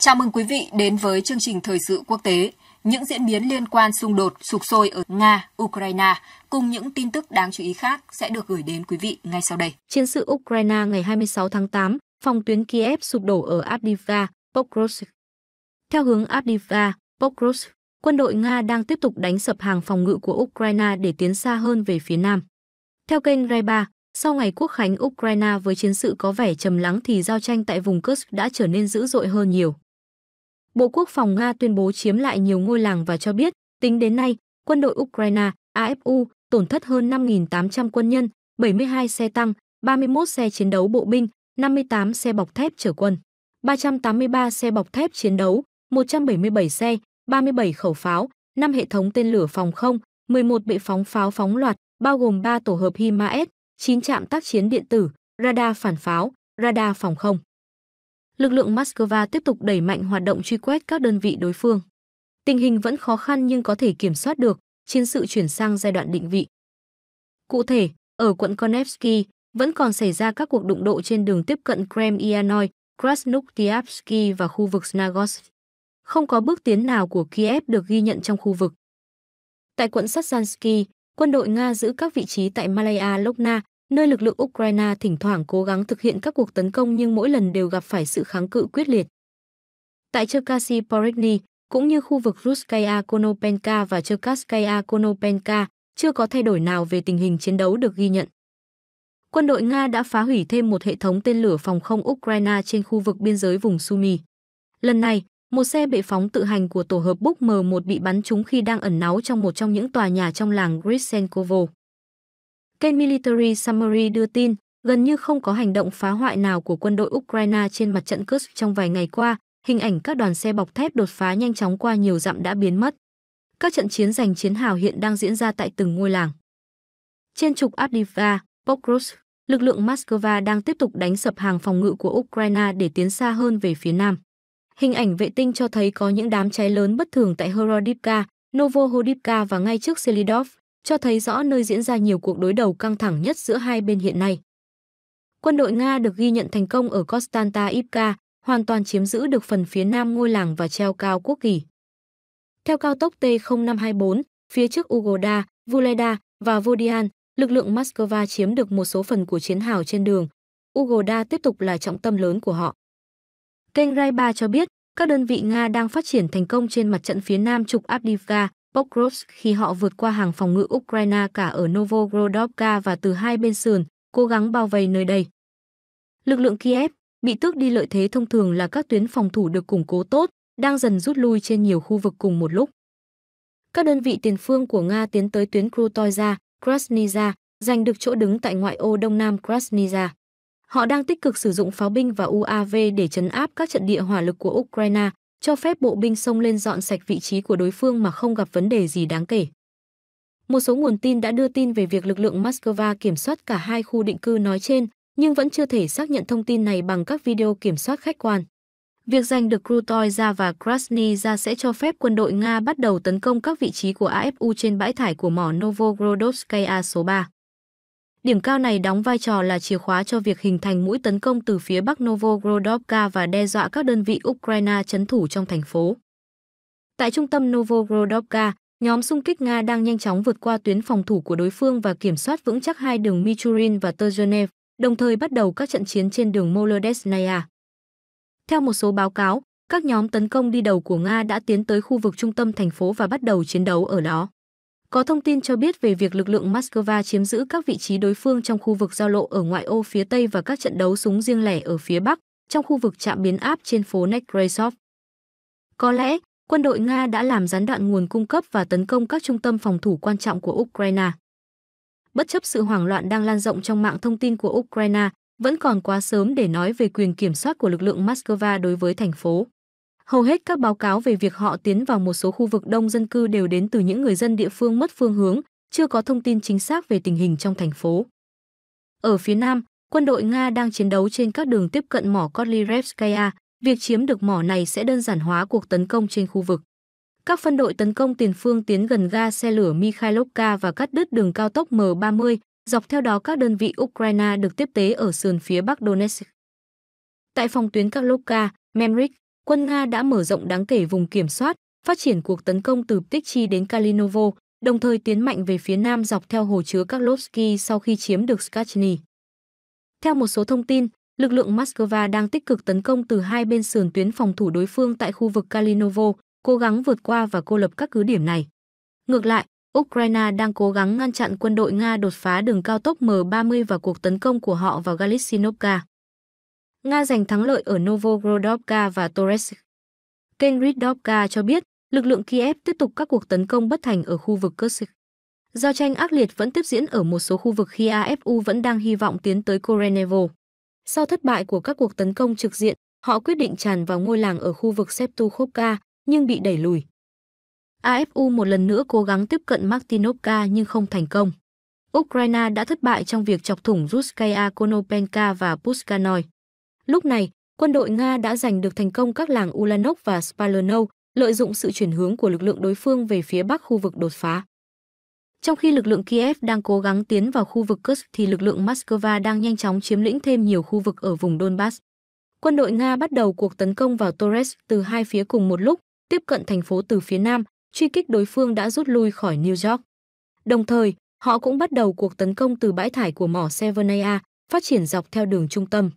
Chào mừng quý vị đến với chương trình thời sự quốc tế, những diễn biến liên quan xung đột sục sôi ở Nga, Ukraine cùng những tin tức đáng chú ý khác sẽ được gửi đến quý vị ngay sau đây. Chiến sự Ukraine ngày 26 tháng 8, phòng tuyến Kiev sụp đổ ở Avdiivka, Pokrovsk. Theo hướng Avdiivka, Pokrovsk, quân đội Nga đang tiếp tục đánh sập hàng phòng ngự của Ukraine để tiến xa hơn về phía nam. Theo kênh reba sau ngày quốc khánh Ukraine với chiến sự có vẻ trầm lắng thì giao tranh tại vùng Kursk đã trở nên dữ dội hơn nhiều. Bộ Quốc phòng Nga tuyên bố chiếm lại nhiều ngôi làng và cho biết, tính đến nay, quân đội Ukraine, AFU, tổn thất hơn 5.800 quân nhân, 72 xe tăng, 31 xe chiến đấu bộ binh, 58 xe bọc thép chở quân, 383 xe bọc thép chiến đấu, 177 xe, 37 khẩu pháo, 5 hệ thống tên lửa phòng không, 11 bệ phóng pháo phóng loạt, bao gồm 3 tổ hợp HIMARS, 9 trạm tác chiến điện tử, radar phản pháo, radar phòng không lực lượng Moscow tiếp tục đẩy mạnh hoạt động truy quét các đơn vị đối phương. Tình hình vẫn khó khăn nhưng có thể kiểm soát được, chiến sự chuyển sang giai đoạn định vị. Cụ thể, ở quận Konevsky, vẫn còn xảy ra các cuộc đụng độ trên đường tiếp cận Kremianoi, Krasnoktiavsky và khu vực Snagorsk. Không có bước tiến nào của Kiev được ghi nhận trong khu vực. Tại quận Sasansky, quân đội Nga giữ các vị trí tại Malaya Lokna, nơi lực lượng Ukraine thỉnh thoảng cố gắng thực hiện các cuộc tấn công nhưng mỗi lần đều gặp phải sự kháng cự quyết liệt. Tại Cherkasy Porekny, cũng như khu vực Ruskaya Konopenka và Cherkaskaya Konopenka, chưa có thay đổi nào về tình hình chiến đấu được ghi nhận. Quân đội Nga đã phá hủy thêm một hệ thống tên lửa phòng không Ukraine trên khu vực biên giới vùng Sumy. Lần này, một xe bệ phóng tự hành của tổ hợp Buk M1 bị bắn trúng khi đang ẩn náu trong một trong những tòa nhà trong làng Grisenkovo. Kênh Military Summary đưa tin, gần như không có hành động phá hoại nào của quân đội Ukraine trên mặt trận Kursk trong vài ngày qua, hình ảnh các đoàn xe bọc thép đột phá nhanh chóng qua nhiều dặm đã biến mất. Các trận chiến giành chiến hào hiện đang diễn ra tại từng ngôi làng. Trên trục Avdiivka, Pokrovsk, lực lượng Moscow đang tiếp tục đánh sập hàng phòng ngự của Ukraine để tiến xa hơn về phía nam. Hình ảnh vệ tinh cho thấy có những đám cháy lớn bất thường tại Horodivka, Novohodivka và ngay trước Selidov, cho thấy rõ nơi diễn ra nhiều cuộc đối đầu căng thẳng nhất giữa hai bên hiện nay. Quân đội Nga được ghi nhận thành công ở Konstanta Ivka, hoàn toàn chiếm giữ được phần phía nam ngôi làng và treo cao quốc kỳ. Theo cao tốc T-0524, phía trước Ugoda, Vuleda và Vodian, lực lượng Moscow chiếm được một số phần của chiến hào trên đường. Ugoda tiếp tục là trọng tâm lớn của họ. Kênh Raiba cho biết, các đơn vị Nga đang phát triển thành công trên mặt trận phía nam trục Abdivka, Pokrovsk khi họ vượt qua hàng phòng ngự Ukraine cả ở Novogorodovka và từ hai bên sườn, cố gắng bao vây nơi đây. Lực lượng Kiev bị tước đi lợi thế thông thường là các tuyến phòng thủ được củng cố tốt, đang dần rút lui trên nhiều khu vực cùng một lúc. Các đơn vị tiền phương của Nga tiến tới tuyến Krutoiza, Krasnija, giành được chỗ đứng tại ngoại ô đông nam Krasnija. Họ đang tích cực sử dụng pháo binh và UAV để chấn áp các trận địa hỏa lực của Ukraine, cho phép bộ binh xông lên dọn sạch vị trí của đối phương mà không gặp vấn đề gì đáng kể. Một số nguồn tin đã đưa tin về việc lực lượng Moscow kiểm soát cả hai khu định cư nói trên, nhưng vẫn chưa thể xác nhận thông tin này bằng các video kiểm soát khách quan. Việc giành được Krutoyza và Krasny ra sẽ cho phép quân đội Nga bắt đầu tấn công các vị trí của AFU trên bãi thải của mỏ Novogorodskaya số 3. Điểm cao này đóng vai trò là chìa khóa cho việc hình thành mũi tấn công từ phía Bắc Novogorodovka và đe dọa các đơn vị Ukraine chấn thủ trong thành phố. Tại trung tâm Novogorodovka, nhóm xung kích Nga đang nhanh chóng vượt qua tuyến phòng thủ của đối phương và kiểm soát vững chắc hai đường Michurin và Tuzhenev, đồng thời bắt đầu các trận chiến trên đường Molodesnaya. Theo một số báo cáo, các nhóm tấn công đi đầu của Nga đã tiến tới khu vực trung tâm thành phố và bắt đầu chiến đấu ở đó. Có thông tin cho biết về việc lực lượng Moscow chiếm giữ các vị trí đối phương trong khu vực giao lộ ở ngoại ô phía Tây và các trận đấu súng riêng lẻ ở phía Bắc, trong khu vực trạm biến áp trên phố Nekrasov. Có lẽ, quân đội Nga đã làm gián đoạn nguồn cung cấp và tấn công các trung tâm phòng thủ quan trọng của Ukraine. Bất chấp sự hoảng loạn đang lan rộng trong mạng thông tin của Ukraine, vẫn còn quá sớm để nói về quyền kiểm soát của lực lượng Moscow đối với thành phố. Hầu hết các báo cáo về việc họ tiến vào một số khu vực đông dân cư đều đến từ những người dân địa phương mất phương hướng, chưa có thông tin chính xác về tình hình trong thành phố. Ở phía nam, quân đội Nga đang chiến đấu trên các đường tiếp cận mỏ Kotlyrevskaya, việc chiếm được mỏ này sẽ đơn giản hóa cuộc tấn công trên khu vực. Các phân đội tấn công tiền phương tiến gần ga xe lửa Mikhailovka và cắt đứt đường cao tốc M30, dọc theo đó các đơn vị Ukraine được tiếp tế ở sườn phía bắc Donetsk. Tại phòng tuyến Karlovka, Memrik, quân Nga đã mở rộng đáng kể vùng kiểm soát, phát triển cuộc tấn công từ Tichy đến Kalinovo, đồng thời tiến mạnh về phía nam dọc theo hồ chứa Karlovsky sau khi chiếm được Skachny. Theo một số thông tin, lực lượng Moscow đang tích cực tấn công từ hai bên sườn tuyến phòng thủ đối phương tại khu vực Kalinovo, cố gắng vượt qua và cô lập các cứ điểm này. Ngược lại, Ukraine đang cố gắng ngăn chặn quân đội Nga đột phá đường cao tốc M30 và cuộc tấn công của họ vào Galicinovka. Nga giành thắng lợi ở Novogorodovka và Toretsk. Kênh Riddovka cho biết, lực lượng Kiev tiếp tục các cuộc tấn công bất thành ở khu vực Kursk. Giao tranh ác liệt vẫn tiếp diễn ở một số khu vực khi AFU vẫn đang hy vọng tiến tới Korenevo. Sau thất bại của các cuộc tấn công trực diện, họ quyết định tràn vào ngôi làng ở khu vực Septukhovka, nhưng bị đẩy lùi. AFU một lần nữa cố gắng tiếp cận Martinovka nhưng không thành công. Ukraine đã thất bại trong việc chọc thủng Ruskaya Konopenka và Puskanoi. Lúc này, quân đội Nga đã giành được thành công các làng Ulanov và Spalanov, lợi dụng sự chuyển hướng của lực lượng đối phương về phía bắc khu vực đột phá. Trong khi lực lượng Kiev đang cố gắng tiến vào khu vực Kursk thì lực lượng Moscow đang nhanh chóng chiếm lĩnh thêm nhiều khu vực ở vùng Donbass. Quân đội Nga bắt đầu cuộc tấn công vào Torres từ hai phía cùng một lúc, tiếp cận thành phố từ phía nam, truy kích đối phương đã rút lui khỏi New York. Đồng thời, họ cũng bắt đầu cuộc tấn công từ bãi thải của mỏ Severnaya, phát triển dọc theo đường trung tâm.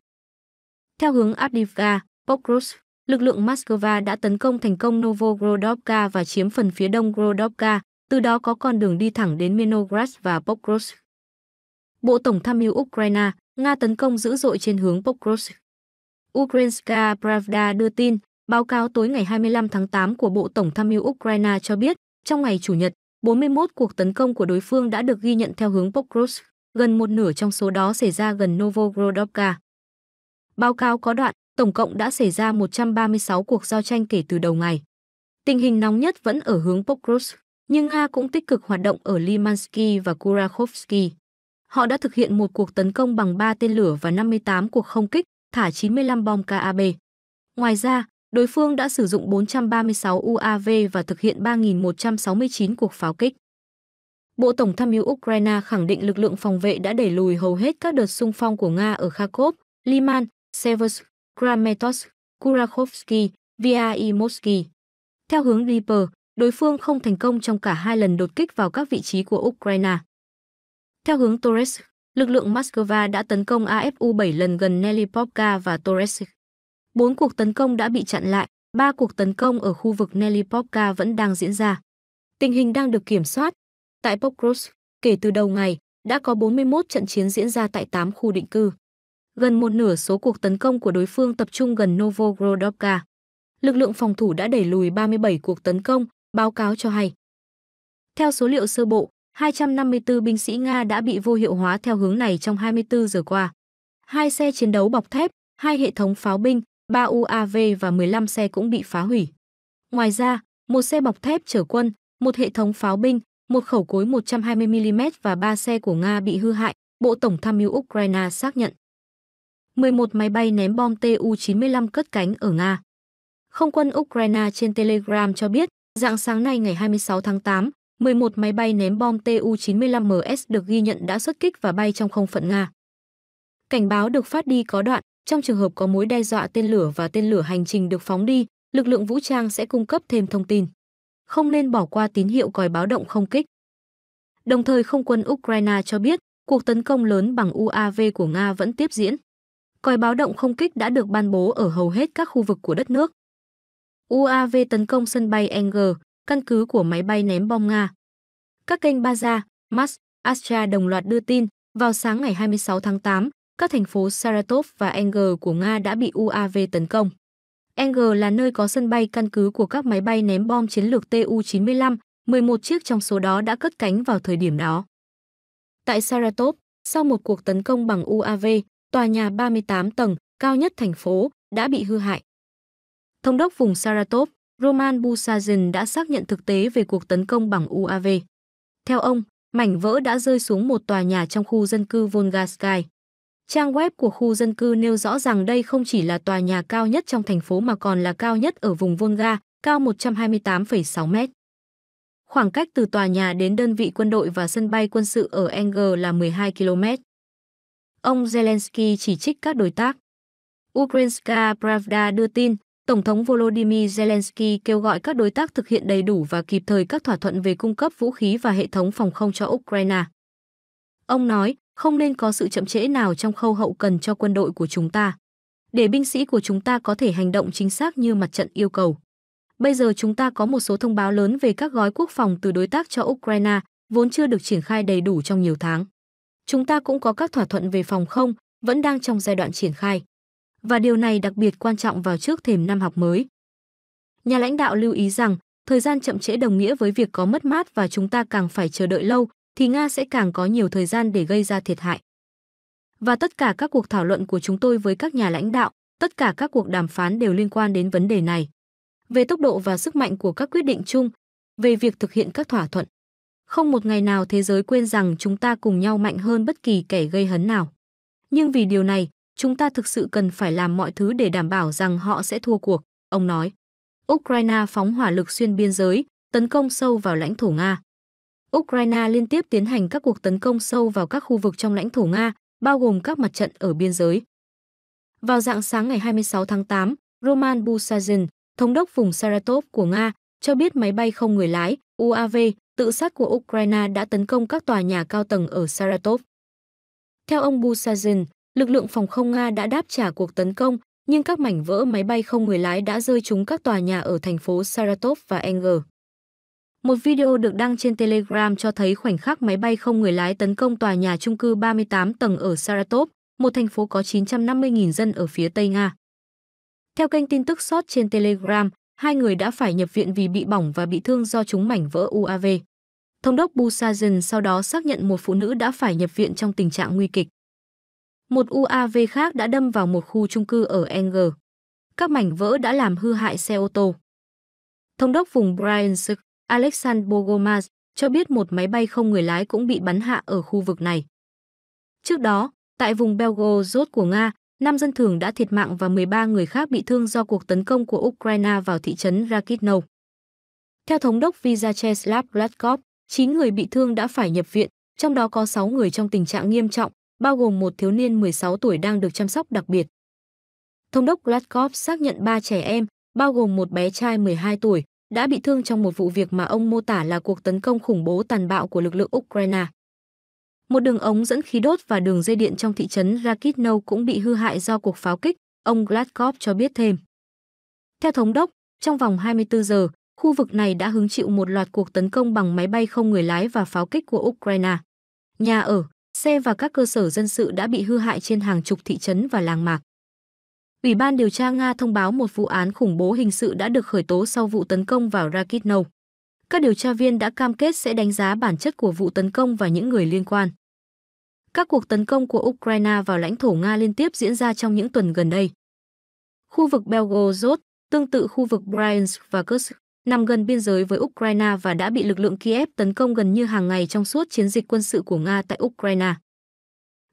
Theo hướng Avdiivka, Pokrovsk, lực lượng Moscow đã tấn công thành công Novogorodovka và chiếm phần phía đông Gorodovka, từ đó có con đường đi thẳng đến Menograd và Pokrovsk. Bộ Tổng tham mưu Ukraine, Nga tấn công dữ dội trên hướng Pokrovsk. Ukrainska Pravda đưa tin, báo cáo tối ngày 25 tháng 8 của Bộ Tổng tham mưu Ukraine cho biết, trong ngày Chủ nhật, 41 cuộc tấn công của đối phương đã được ghi nhận theo hướng Pokrovsk, gần một nửa trong số đó xảy ra gần Novogorodovka. Báo cáo có đoạn, tổng cộng đã xảy ra 136 cuộc giao tranh kể từ đầu ngày. Tình hình nóng nhất vẫn ở hướng Pokrovsk, nhưng Nga cũng tích cực hoạt động ở Limansky và Kurakhovsky. Họ đã thực hiện một cuộc tấn công bằng 3 tên lửa và 58 cuộc không kích, thả 95 bom KAB. Ngoài ra, đối phương đã sử dụng 436 UAV và thực hiện 3.169 cuộc pháo kích. Bộ Tổng tham mưu Ukraine khẳng định lực lượng phòng vệ đã đẩy lùi hầu hết các đợt xung phong của Nga ở Kharkov, Liman, Severs, Krametos, Kurakhovsky, Vyaimosky. Theo hướng Dnieper, đối phương không thành công trong cả hai lần đột kích vào các vị trí của Ukraine. Theo hướng Torres, lực lượng Moscow đã tấn công AFU 7 lần gần Nelipovka và Torres. Bốn cuộc tấn công đã bị chặn lại, ba cuộc tấn công ở khu vực Nelipovka vẫn đang diễn ra. Tình hình đang được kiểm soát. Tại Pokrovsk, kể từ đầu ngày, đã có 41 trận chiến diễn ra tại 8 khu định cư. Gần một nửa số cuộc tấn công của đối phương tập trung gần Novogorodovka. Lực lượng phòng thủ đã đẩy lùi 37 cuộc tấn công, báo cáo cho hay. Theo số liệu sơ bộ, 254 binh sĩ Nga đã bị vô hiệu hóa theo hướng này trong 24 giờ qua. Hai xe chiến đấu bọc thép, hai hệ thống pháo binh, 3 UAV và 15 xe cũng bị phá hủy. Ngoài ra, một xe bọc thép chở quân, một hệ thống pháo binh, một khẩu cối 120mm và ba xe của Nga bị hư hại, Bộ Tổng tham mưu Ukraine xác nhận. 11 máy bay ném bom Tu-95 cất cánh ở Nga. Không quân Ukraine trên Telegram cho biết, dạng sáng nay ngày 26 tháng 8, 11 máy bay ném bom Tu-95MS được ghi nhận đã xuất kích và bay trong không phận Nga. Cảnh báo được phát đi có đoạn, trong trường hợp có mối đe dọa tên lửa và tên lửa hành trình được phóng đi, lực lượng vũ trang sẽ cung cấp thêm thông tin. Không nên bỏ qua tín hiệu còi báo động không kích. Đồng thời không quân Ukraine cho biết, cuộc tấn công lớn bằng UAV của Nga vẫn tiếp diễn còi báo động không kích đã được ban bố ở hầu hết các khu vực của đất nước. UAV tấn công sân bay Enger, căn cứ của máy bay ném bom Nga. Các kênh Baza, Mas, Astra đồng loạt đưa tin, vào sáng ngày 26 tháng 8, các thành phố Saratov và Enger của Nga đã bị UAV tấn công. Enger là nơi có sân bay căn cứ của các máy bay ném bom chiến lược Tu-95, 11 chiếc trong số đó đã cất cánh vào thời điểm đó. Tại Saratov, sau một cuộc tấn công bằng UAV, tòa nhà 38 tầng, cao nhất thành phố, đã bị hư hại. Thống đốc vùng Saratov, Roman Busazin đã xác nhận thực tế về cuộc tấn công bằng UAV. Theo ông, mảnh vỡ đã rơi xuống một tòa nhà trong khu dân cư Volgasky. Trang web của khu dân cư nêu rõ rằng đây không chỉ là tòa nhà cao nhất trong thành phố mà còn là cao nhất ở vùng Volga, cao 128,6 mét. Khoảng cách từ tòa nhà đến đơn vị quân đội và sân bay quân sự ở Enger là 12 km. Ông Zelensky chỉ trích các đối tác. Ukrainska Pravda đưa tin, Tổng thống Volodymyr Zelensky kêu gọi các đối tác thực hiện đầy đủ và kịp thời các thỏa thuận về cung cấp vũ khí và hệ thống phòng không cho Ukraine. Ông nói, không nên có sự chậm trễ nào trong khâu hậu cần cho quân đội của chúng ta. Để binh sĩ của chúng ta có thể hành động chính xác như mặt trận yêu cầu. Bây giờ chúng ta có một số thông báo lớn về các gói quốc phòng từ đối tác cho Ukraine, vốn chưa được triển khai đầy đủ trong nhiều tháng chúng ta cũng có các thỏa thuận về phòng không, vẫn đang trong giai đoạn triển khai. Và điều này đặc biệt quan trọng vào trước thềm năm học mới. Nhà lãnh đạo lưu ý rằng, thời gian chậm trễ đồng nghĩa với việc có mất mát và chúng ta càng phải chờ đợi lâu thì Nga sẽ càng có nhiều thời gian để gây ra thiệt hại. Và tất cả các cuộc thảo luận của chúng tôi với các nhà lãnh đạo, tất cả các cuộc đàm phán đều liên quan đến vấn đề này. Về tốc độ và sức mạnh của các quyết định chung, về việc thực hiện các thỏa thuận không một ngày nào thế giới quên rằng chúng ta cùng nhau mạnh hơn bất kỳ kẻ gây hấn nào. Nhưng vì điều này, chúng ta thực sự cần phải làm mọi thứ để đảm bảo rằng họ sẽ thua cuộc, ông nói. Ukraine phóng hỏa lực xuyên biên giới, tấn công sâu vào lãnh thổ Nga. Ukraine liên tiếp tiến hành các cuộc tấn công sâu vào các khu vực trong lãnh thổ Nga, bao gồm các mặt trận ở biên giới. Vào dạng sáng ngày 26 tháng 8, Roman Busazin, thống đốc vùng Saratov của Nga, cho biết máy bay không người lái UAV tự sát của Ukraine đã tấn công các tòa nhà cao tầng ở Saratov. Theo ông Busazin, lực lượng phòng không Nga đã đáp trả cuộc tấn công, nhưng các mảnh vỡ máy bay không người lái đã rơi trúng các tòa nhà ở thành phố Saratov và Enger. Một video được đăng trên Telegram cho thấy khoảnh khắc máy bay không người lái tấn công tòa nhà chung cư 38 tầng ở Saratov, một thành phố có 950.000 dân ở phía Tây Nga. Theo kênh tin tức sót trên Telegram, hai người đã phải nhập viện vì bị bỏng và bị thương do chúng mảnh vỡ UAV. Thống đốc Busajan sau đó xác nhận một phụ nữ đã phải nhập viện trong tình trạng nguy kịch. Một UAV khác đã đâm vào một khu chung cư ở Enger. Các mảnh vỡ đã làm hư hại xe ô tô. Thống đốc vùng Bryansk, Alexander Bogomaz, cho biết một máy bay không người lái cũng bị bắn hạ ở khu vực này. Trước đó, tại vùng Belgorod của Nga, 5 dân thường đã thiệt mạng và 13 người khác bị thương do cuộc tấn công của Ukraine vào thị trấn Rakitno. Theo thống đốc Vyacheslav Gladkov, 9 người bị thương đã phải nhập viện, trong đó có 6 người trong tình trạng nghiêm trọng, bao gồm một thiếu niên 16 tuổi đang được chăm sóc đặc biệt. Thống đốc Gladkov xác nhận 3 trẻ em, bao gồm một bé trai 12 tuổi, đã bị thương trong một vụ việc mà ông mô tả là cuộc tấn công khủng bố tàn bạo của lực lượng Ukraine. Một đường ống dẫn khí đốt và đường dây điện trong thị trấn Rakitno cũng bị hư hại do cuộc pháo kích, ông Gladkov cho biết thêm. Theo thống đốc, trong vòng 24 giờ, khu vực này đã hứng chịu một loạt cuộc tấn công bằng máy bay không người lái và pháo kích của Ukraine. Nhà ở, xe và các cơ sở dân sự đã bị hư hại trên hàng chục thị trấn và làng mạc. Ủy ban điều tra Nga thông báo một vụ án khủng bố hình sự đã được khởi tố sau vụ tấn công vào Rakitno. Các điều tra viên đã cam kết sẽ đánh giá bản chất của vụ tấn công và những người liên quan. Các cuộc tấn công của Ukraine vào lãnh thổ Nga liên tiếp diễn ra trong những tuần gần đây. Khu vực Belgorod, tương tự khu vực Bryansk và Kursk, nằm gần biên giới với Ukraine và đã bị lực lượng Kiev tấn công gần như hàng ngày trong suốt chiến dịch quân sự của Nga tại Ukraine.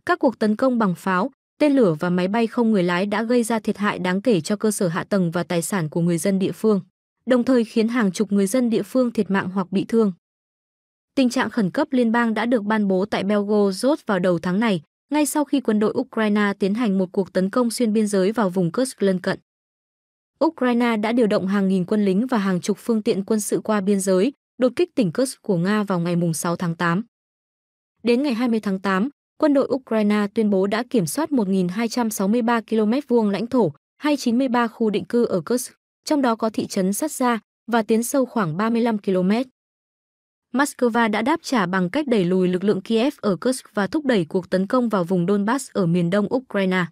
Các cuộc tấn công bằng pháo, tên lửa và máy bay không người lái đã gây ra thiệt hại đáng kể cho cơ sở hạ tầng và tài sản của người dân địa phương, đồng thời khiến hàng chục người dân địa phương thiệt mạng hoặc bị thương. Tình trạng khẩn cấp liên bang đã được ban bố tại Belgorod vào đầu tháng này, ngay sau khi quân đội Ukraine tiến hành một cuộc tấn công xuyên biên giới vào vùng Kursk lân cận. Ukraine đã điều động hàng nghìn quân lính và hàng chục phương tiện quân sự qua biên giới, đột kích tỉnh Kursk của Nga vào ngày 6 tháng 8. Đến ngày 20 tháng 8, quân đội Ukraine tuyên bố đã kiểm soát 1.263 km vuông lãnh thổ hay 93 khu định cư ở Kursk, trong đó có thị trấn Satsa và tiến sâu khoảng 35 km. Moscow đã đáp trả bằng cách đẩy lùi lực lượng Kiev ở Kursk và thúc đẩy cuộc tấn công vào vùng Donbass ở miền đông Ukraine.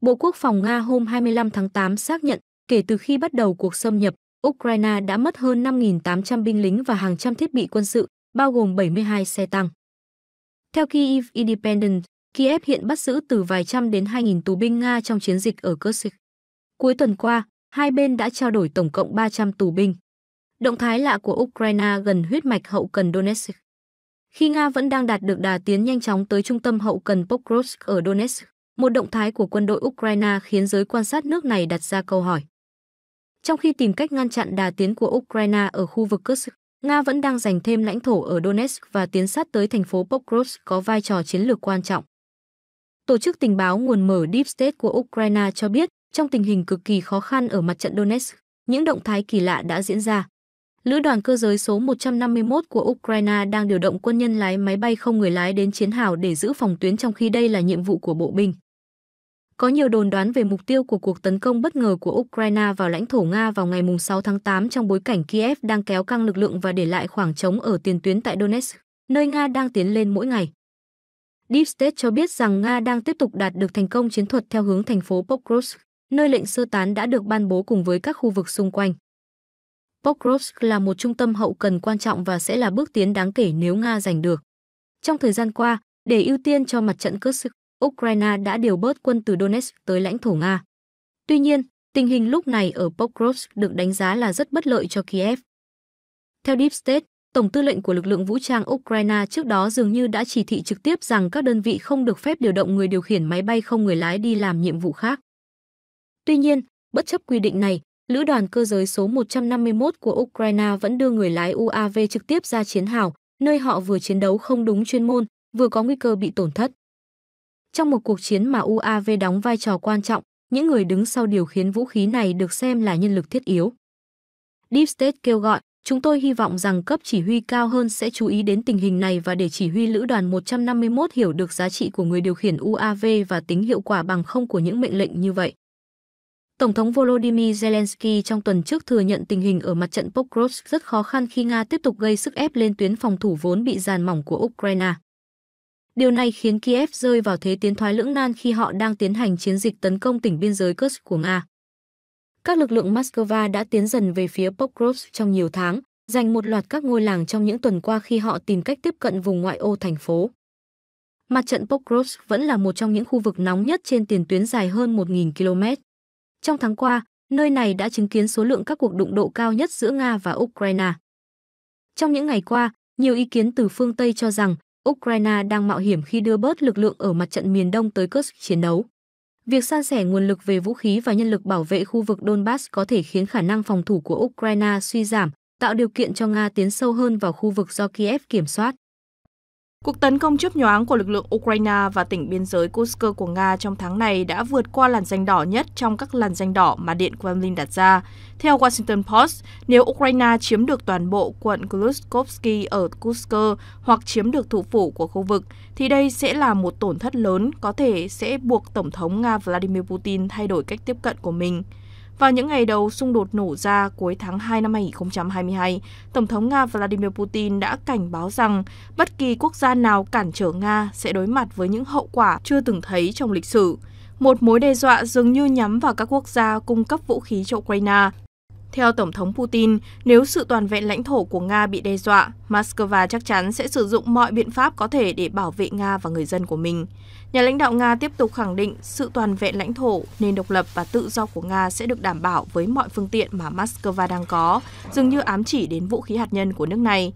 Bộ Quốc phòng Nga hôm 25 tháng 8 xác nhận, kể từ khi bắt đầu cuộc xâm nhập, Ukraine đã mất hơn 5.800 binh lính và hàng trăm thiết bị quân sự, bao gồm 72 xe tăng. Theo Kyiv Independent, Kiev hiện bắt giữ từ vài trăm đến 2.000 tù binh Nga trong chiến dịch ở Kursk. Cuối tuần qua, hai bên đã trao đổi tổng cộng 300 tù binh. Động thái lạ của Ukraine gần huyết mạch hậu cần Donetsk. Khi Nga vẫn đang đạt được đà tiến nhanh chóng tới trung tâm hậu cần Pokrovsk ở Donetsk, một động thái của quân đội Ukraine khiến giới quan sát nước này đặt ra câu hỏi. Trong khi tìm cách ngăn chặn đà tiến của Ukraine ở khu vực Kursk, Nga vẫn đang giành thêm lãnh thổ ở Donetsk và tiến sát tới thành phố Pokrovsk có vai trò chiến lược quan trọng. Tổ chức tình báo nguồn mở Deep State của Ukraine cho biết, trong tình hình cực kỳ khó khăn ở mặt trận Donetsk, những động thái kỳ lạ đã diễn ra. Lữ đoàn cơ giới số 151 của Ukraine đang điều động quân nhân lái máy bay không người lái đến chiến hào để giữ phòng tuyến trong khi đây là nhiệm vụ của bộ binh. Có nhiều đồn đoán về mục tiêu của cuộc tấn công bất ngờ của Ukraine vào lãnh thổ Nga vào ngày 6 tháng 8 trong bối cảnh Kiev đang kéo căng lực lượng và để lại khoảng trống ở tiền tuyến tại Donetsk, nơi Nga đang tiến lên mỗi ngày. Deep State cho biết rằng Nga đang tiếp tục đạt được thành công chiến thuật theo hướng thành phố Pokrovsk, nơi lệnh sơ tán đã được ban bố cùng với các khu vực xung quanh. Pokrovsk là một trung tâm hậu cần quan trọng và sẽ là bước tiến đáng kể nếu Nga giành được. Trong thời gian qua, để ưu tiên cho mặt trận Kursk, Ukraine đã điều bớt quân từ Donetsk tới lãnh thổ Nga. Tuy nhiên, tình hình lúc này ở Pokrovsk được đánh giá là rất bất lợi cho Kiev. Theo Deep State, Tổng tư lệnh của lực lượng vũ trang Ukraine trước đó dường như đã chỉ thị trực tiếp rằng các đơn vị không được phép điều động người điều khiển máy bay không người lái đi làm nhiệm vụ khác. Tuy nhiên, bất chấp quy định này, lữ đoàn cơ giới số 151 của Ukraine vẫn đưa người lái UAV trực tiếp ra chiến hào, nơi họ vừa chiến đấu không đúng chuyên môn, vừa có nguy cơ bị tổn thất. Trong một cuộc chiến mà UAV đóng vai trò quan trọng, những người đứng sau điều khiến vũ khí này được xem là nhân lực thiết yếu. Deep State kêu gọi, chúng tôi hy vọng rằng cấp chỉ huy cao hơn sẽ chú ý đến tình hình này và để chỉ huy lữ đoàn 151 hiểu được giá trị của người điều khiển UAV và tính hiệu quả bằng không của những mệnh lệnh như vậy. Tổng thống Volodymyr Zelensky trong tuần trước thừa nhận tình hình ở mặt trận Pokrovsk rất khó khăn khi Nga tiếp tục gây sức ép lên tuyến phòng thủ vốn bị giàn mỏng của Ukraine. Điều này khiến Kiev rơi vào thế tiến thoái lưỡng nan khi họ đang tiến hành chiến dịch tấn công tỉnh biên giới Kursk của Nga. Các lực lượng Moscow đã tiến dần về phía Pokrovsk trong nhiều tháng, giành một loạt các ngôi làng trong những tuần qua khi họ tìm cách tiếp cận vùng ngoại ô thành phố. Mặt trận Pokrovsk vẫn là một trong những khu vực nóng nhất trên tiền tuyến dài hơn 1.000 km. Trong tháng qua, nơi này đã chứng kiến số lượng các cuộc đụng độ cao nhất giữa Nga và Ukraine. Trong những ngày qua, nhiều ý kiến từ phương Tây cho rằng Ukraine đang mạo hiểm khi đưa bớt lực lượng ở mặt trận miền đông tới Kursk chiến đấu. Việc san sẻ nguồn lực về vũ khí và nhân lực bảo vệ khu vực Donbass có thể khiến khả năng phòng thủ của Ukraine suy giảm, tạo điều kiện cho Nga tiến sâu hơn vào khu vực do Kiev kiểm soát. Cuộc tấn công chớp nhoáng của lực lượng Ukraine và tỉnh biên giới Kursk của Nga trong tháng này đã vượt qua làn danh đỏ nhất trong các làn danh đỏ mà Điện Kremlin đặt ra. Theo Washington Post, nếu Ukraine chiếm được toàn bộ quận Gluskovsky ở Kursk hoặc chiếm được thủ phủ của khu vực, thì đây sẽ là một tổn thất lớn có thể sẽ buộc Tổng thống Nga Vladimir Putin thay đổi cách tiếp cận của mình. Vào những ngày đầu xung đột nổ ra cuối tháng 2 năm 2022, Tổng thống Nga Vladimir Putin đã cảnh báo rằng bất kỳ quốc gia nào cản trở Nga sẽ đối mặt với những hậu quả chưa từng thấy trong lịch sử. Một mối đe dọa dường như nhắm vào các quốc gia cung cấp vũ khí cho Ukraine theo Tổng thống Putin, nếu sự toàn vẹn lãnh thổ của Nga bị đe dọa, Moscow chắc chắn sẽ sử dụng mọi biện pháp có thể để bảo vệ Nga và người dân của mình. Nhà lãnh đạo Nga tiếp tục khẳng định sự toàn vẹn lãnh thổ, nền độc lập và tự do của Nga sẽ được đảm bảo với mọi phương tiện mà Moscow đang có, dường như ám chỉ đến vũ khí hạt nhân của nước này.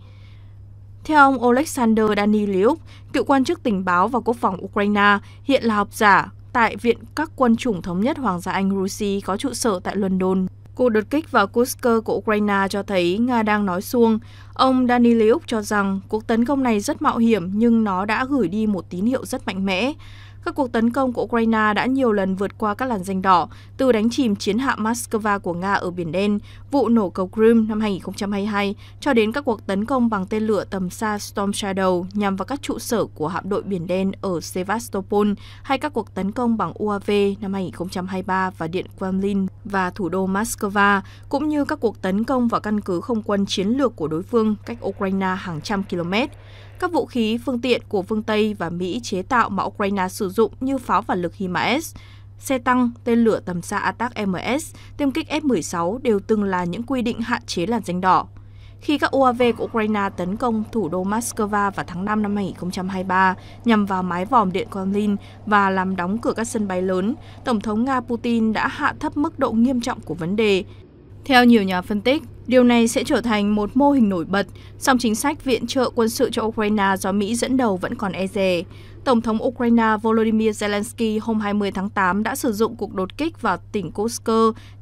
Theo ông Alexander Daniliuk, cựu quan chức tình báo và quốc phòng Ukraine, hiện là học giả tại Viện các quân chủng thống nhất Hoàng gia Anh Rusi có trụ sở tại London, Cuộc đột kích vào Kursk của Ukraine cho thấy Nga đang nói xuông. Ông Dani cho rằng cuộc tấn công này rất mạo hiểm nhưng nó đã gửi đi một tín hiệu rất mạnh mẽ. Các cuộc tấn công của Ukraine đã nhiều lần vượt qua các làn danh đỏ, từ đánh chìm chiến hạm Moscow của Nga ở Biển Đen, vụ nổ cầu Crimea năm 2022, cho đến các cuộc tấn công bằng tên lửa tầm xa Storm Shadow nhằm vào các trụ sở của hạm đội Biển Đen ở Sevastopol hay các cuộc tấn công bằng UAV năm 2023 và Điện Kremlin và thủ đô Moscow, cũng như các cuộc tấn công vào căn cứ không quân chiến lược của đối phương cách Ukraine hàng trăm km các vũ khí, phương tiện của phương Tây và Mỹ chế tạo mà Ukraine sử dụng như pháo phản lực HIMARS, xe tăng, tên lửa tầm xa ATAC-MS, tiêm kích F-16 đều từng là những quy định hạn chế làn danh đỏ. Khi các UAV của Ukraine tấn công thủ đô Moscow vào tháng 5 năm 2023 nhằm vào mái vòm điện Kremlin và làm đóng cửa các sân bay lớn, Tổng thống Nga Putin đã hạ thấp mức độ nghiêm trọng của vấn đề, theo nhiều nhà phân tích, điều này sẽ trở thành một mô hình nổi bật, song chính sách viện trợ quân sự cho Ukraine do Mỹ dẫn đầu vẫn còn e dè. Tổng thống Ukraine Volodymyr Zelensky hôm 20 tháng 8 đã sử dụng cuộc đột kích vào tỉnh Kursk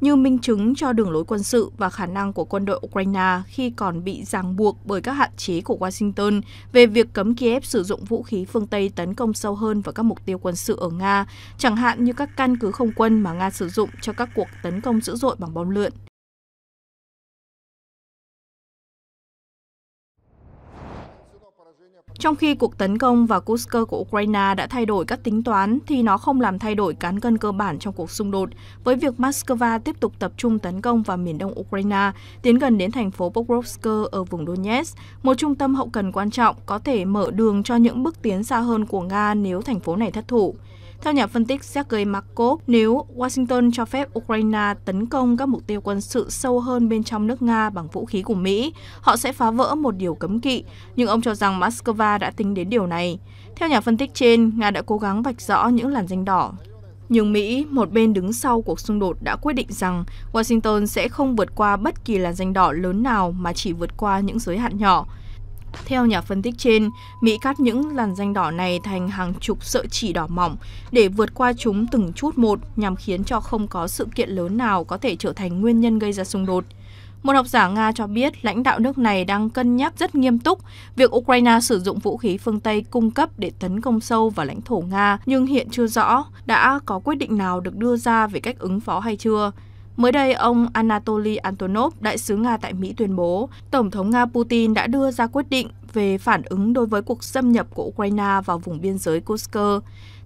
như minh chứng cho đường lối quân sự và khả năng của quân đội Ukraine khi còn bị ràng buộc bởi các hạn chế của Washington về việc cấm Kiev sử dụng vũ khí phương Tây tấn công sâu hơn vào các mục tiêu quân sự ở Nga, chẳng hạn như các căn cứ không quân mà Nga sử dụng cho các cuộc tấn công dữ dội bằng bom lượn. Trong khi cuộc tấn công vào Kursk của Ukraine đã thay đổi các tính toán, thì nó không làm thay đổi cán cân cơ bản trong cuộc xung đột, với việc Moscow tiếp tục tập trung tấn công vào miền đông Ukraine, tiến gần đến thành phố Pokrovsk ở vùng Donetsk, một trung tâm hậu cần quan trọng có thể mở đường cho những bước tiến xa hơn của Nga nếu thành phố này thất thủ. Theo nhà phân tích Sergei Markov, nếu Washington cho phép Ukraine tấn công các mục tiêu quân sự sâu hơn bên trong nước Nga bằng vũ khí của Mỹ, họ sẽ phá vỡ một điều cấm kỵ. Nhưng ông cho rằng Moscow Nga đã tính đến điều này. Theo nhà phân tích trên, Nga đã cố gắng vạch rõ những làn danh đỏ. Nhưng Mỹ, một bên đứng sau cuộc xung đột đã quyết định rằng Washington sẽ không vượt qua bất kỳ làn danh đỏ lớn nào mà chỉ vượt qua những giới hạn nhỏ. Theo nhà phân tích trên, Mỹ cắt những làn danh đỏ này thành hàng chục sợi chỉ đỏ mỏng để vượt qua chúng từng chút một nhằm khiến cho không có sự kiện lớn nào có thể trở thành nguyên nhân gây ra xung đột. Một học giả Nga cho biết lãnh đạo nước này đang cân nhắc rất nghiêm túc việc Ukraine sử dụng vũ khí phương Tây cung cấp để tấn công sâu vào lãnh thổ Nga, nhưng hiện chưa rõ đã có quyết định nào được đưa ra về cách ứng phó hay chưa. Mới đây, ông Anatoly Antonov, đại sứ Nga tại Mỹ tuyên bố, Tổng thống Nga Putin đã đưa ra quyết định về phản ứng đối với cuộc xâm nhập của Ukraine vào vùng biên giới Kursk.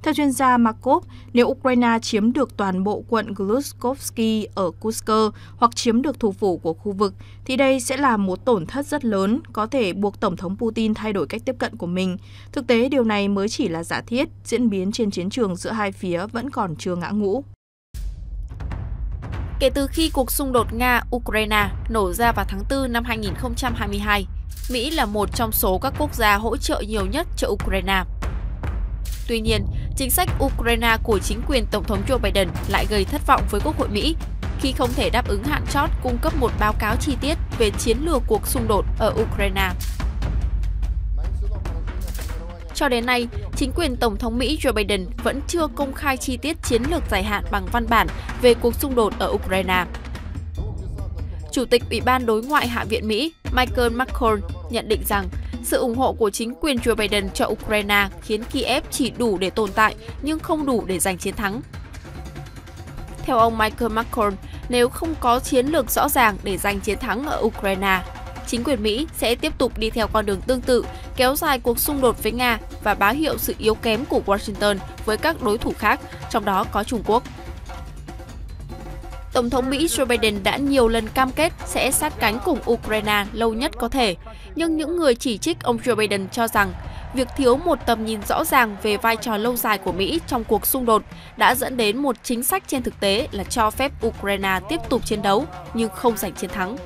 Theo chuyên gia Markov, nếu Ukraine chiếm được toàn bộ quận Gluskovsky ở Kursk hoặc chiếm được thủ phủ của khu vực, thì đây sẽ là một tổn thất rất lớn, có thể buộc Tổng thống Putin thay đổi cách tiếp cận của mình. Thực tế, điều này mới chỉ là giả thiết, diễn biến trên chiến trường giữa hai phía vẫn còn chưa ngã ngũ. Kể từ khi cuộc xung đột Nga-Ukraine nổ ra vào tháng 4 năm 2022, Mỹ là một trong số các quốc gia hỗ trợ nhiều nhất cho Ukraine. Tuy nhiên, Chính sách Ukraine của chính quyền Tổng thống Joe Biden lại gây thất vọng với Quốc hội Mỹ khi không thể đáp ứng hạn chót cung cấp một báo cáo chi tiết về chiến lược cuộc xung đột ở Ukraine. Cho đến nay, chính quyền Tổng thống Mỹ Joe Biden vẫn chưa công khai chi tiết chiến lược dài hạn bằng văn bản về cuộc xung đột ở Ukraine. Chủ tịch Ủy ban Đối ngoại Hạ viện Mỹ Michael McCorn nhận định rằng sự ủng hộ của chính quyền Joe Biden cho Ukraine khiến Kiev chỉ đủ để tồn tại nhưng không đủ để giành chiến thắng. Theo ông Michael McCorn, nếu không có chiến lược rõ ràng để giành chiến thắng ở Ukraine, chính quyền Mỹ sẽ tiếp tục đi theo con đường tương tự, kéo dài cuộc xung đột với Nga và báo hiệu sự yếu kém của Washington với các đối thủ khác, trong đó có Trung Quốc. Tổng thống Mỹ Joe Biden đã nhiều lần cam kết sẽ sát cánh cùng Ukraine lâu nhất có thể, nhưng những người chỉ trích ông Joe Biden cho rằng việc thiếu một tầm nhìn rõ ràng về vai trò lâu dài của Mỹ trong cuộc xung đột đã dẫn đến một chính sách trên thực tế là cho phép Ukraine tiếp tục chiến đấu nhưng không giành chiến thắng.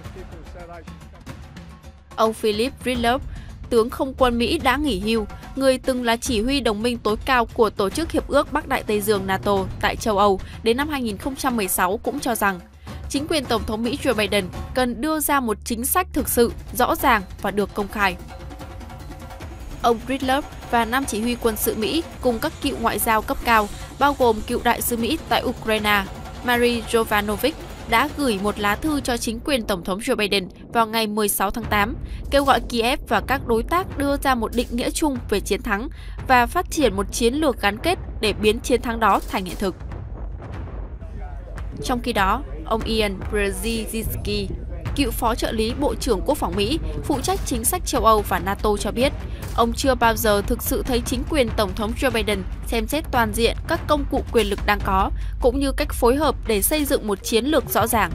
Ông Philip Ridlov, tướng không quân Mỹ đã nghỉ hưu, người từng là chỉ huy đồng minh tối cao của Tổ chức Hiệp ước Bắc Đại Tây Dương NATO tại châu Âu đến năm 2016 cũng cho rằng chính quyền Tổng thống Mỹ Joe Biden cần đưa ra một chính sách thực sự, rõ ràng và được công khai. Ông Breedlove và năm chỉ huy quân sự Mỹ cùng các cựu ngoại giao cấp cao, bao gồm cựu đại sứ Mỹ tại Ukraine, Marie Jovanovic, đã gửi một lá thư cho chính quyền Tổng thống Joe Biden vào ngày 16 tháng 8, kêu gọi Kiev và các đối tác đưa ra một định nghĩa chung về chiến thắng và phát triển một chiến lược gắn kết để biến chiến thắng đó thành hiện thực. Trong khi đó, ông Ian Brzezinski, cựu phó trợ lý Bộ trưởng Quốc phòng Mỹ, phụ trách chính sách châu Âu và NATO cho biết, ông chưa bao giờ thực sự thấy chính quyền Tổng thống Joe Biden xem xét toàn diện các công cụ quyền lực đang có, cũng như cách phối hợp để xây dựng một chiến lược rõ ràng.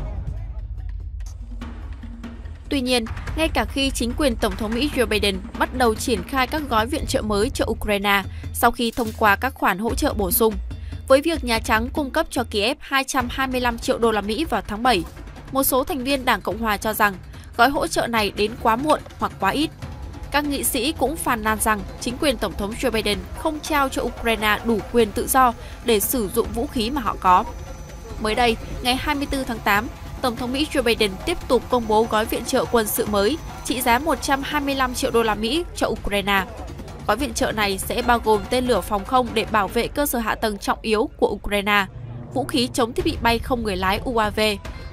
Tuy nhiên, ngay cả khi chính quyền Tổng thống Mỹ Joe Biden bắt đầu triển khai các gói viện trợ mới cho Ukraine sau khi thông qua các khoản hỗ trợ bổ sung, với việc Nhà Trắng cung cấp cho Kiev 225 triệu đô la Mỹ vào tháng 7. Một số thành viên Đảng Cộng hòa cho rằng gói hỗ trợ này đến quá muộn hoặc quá ít. Các nghị sĩ cũng phàn nàn rằng chính quyền Tổng thống Joe Biden không trao cho Ukraine đủ quyền tự do để sử dụng vũ khí mà họ có. Mới đây, ngày 24 tháng 8, Tổng thống Mỹ Joe Biden tiếp tục công bố gói viện trợ quân sự mới trị giá 125 triệu đô la Mỹ cho Ukraine. Gói viện trợ này sẽ bao gồm tên lửa phòng không để bảo vệ cơ sở hạ tầng trọng yếu của Ukraine, vũ khí chống thiết bị bay không người lái UAV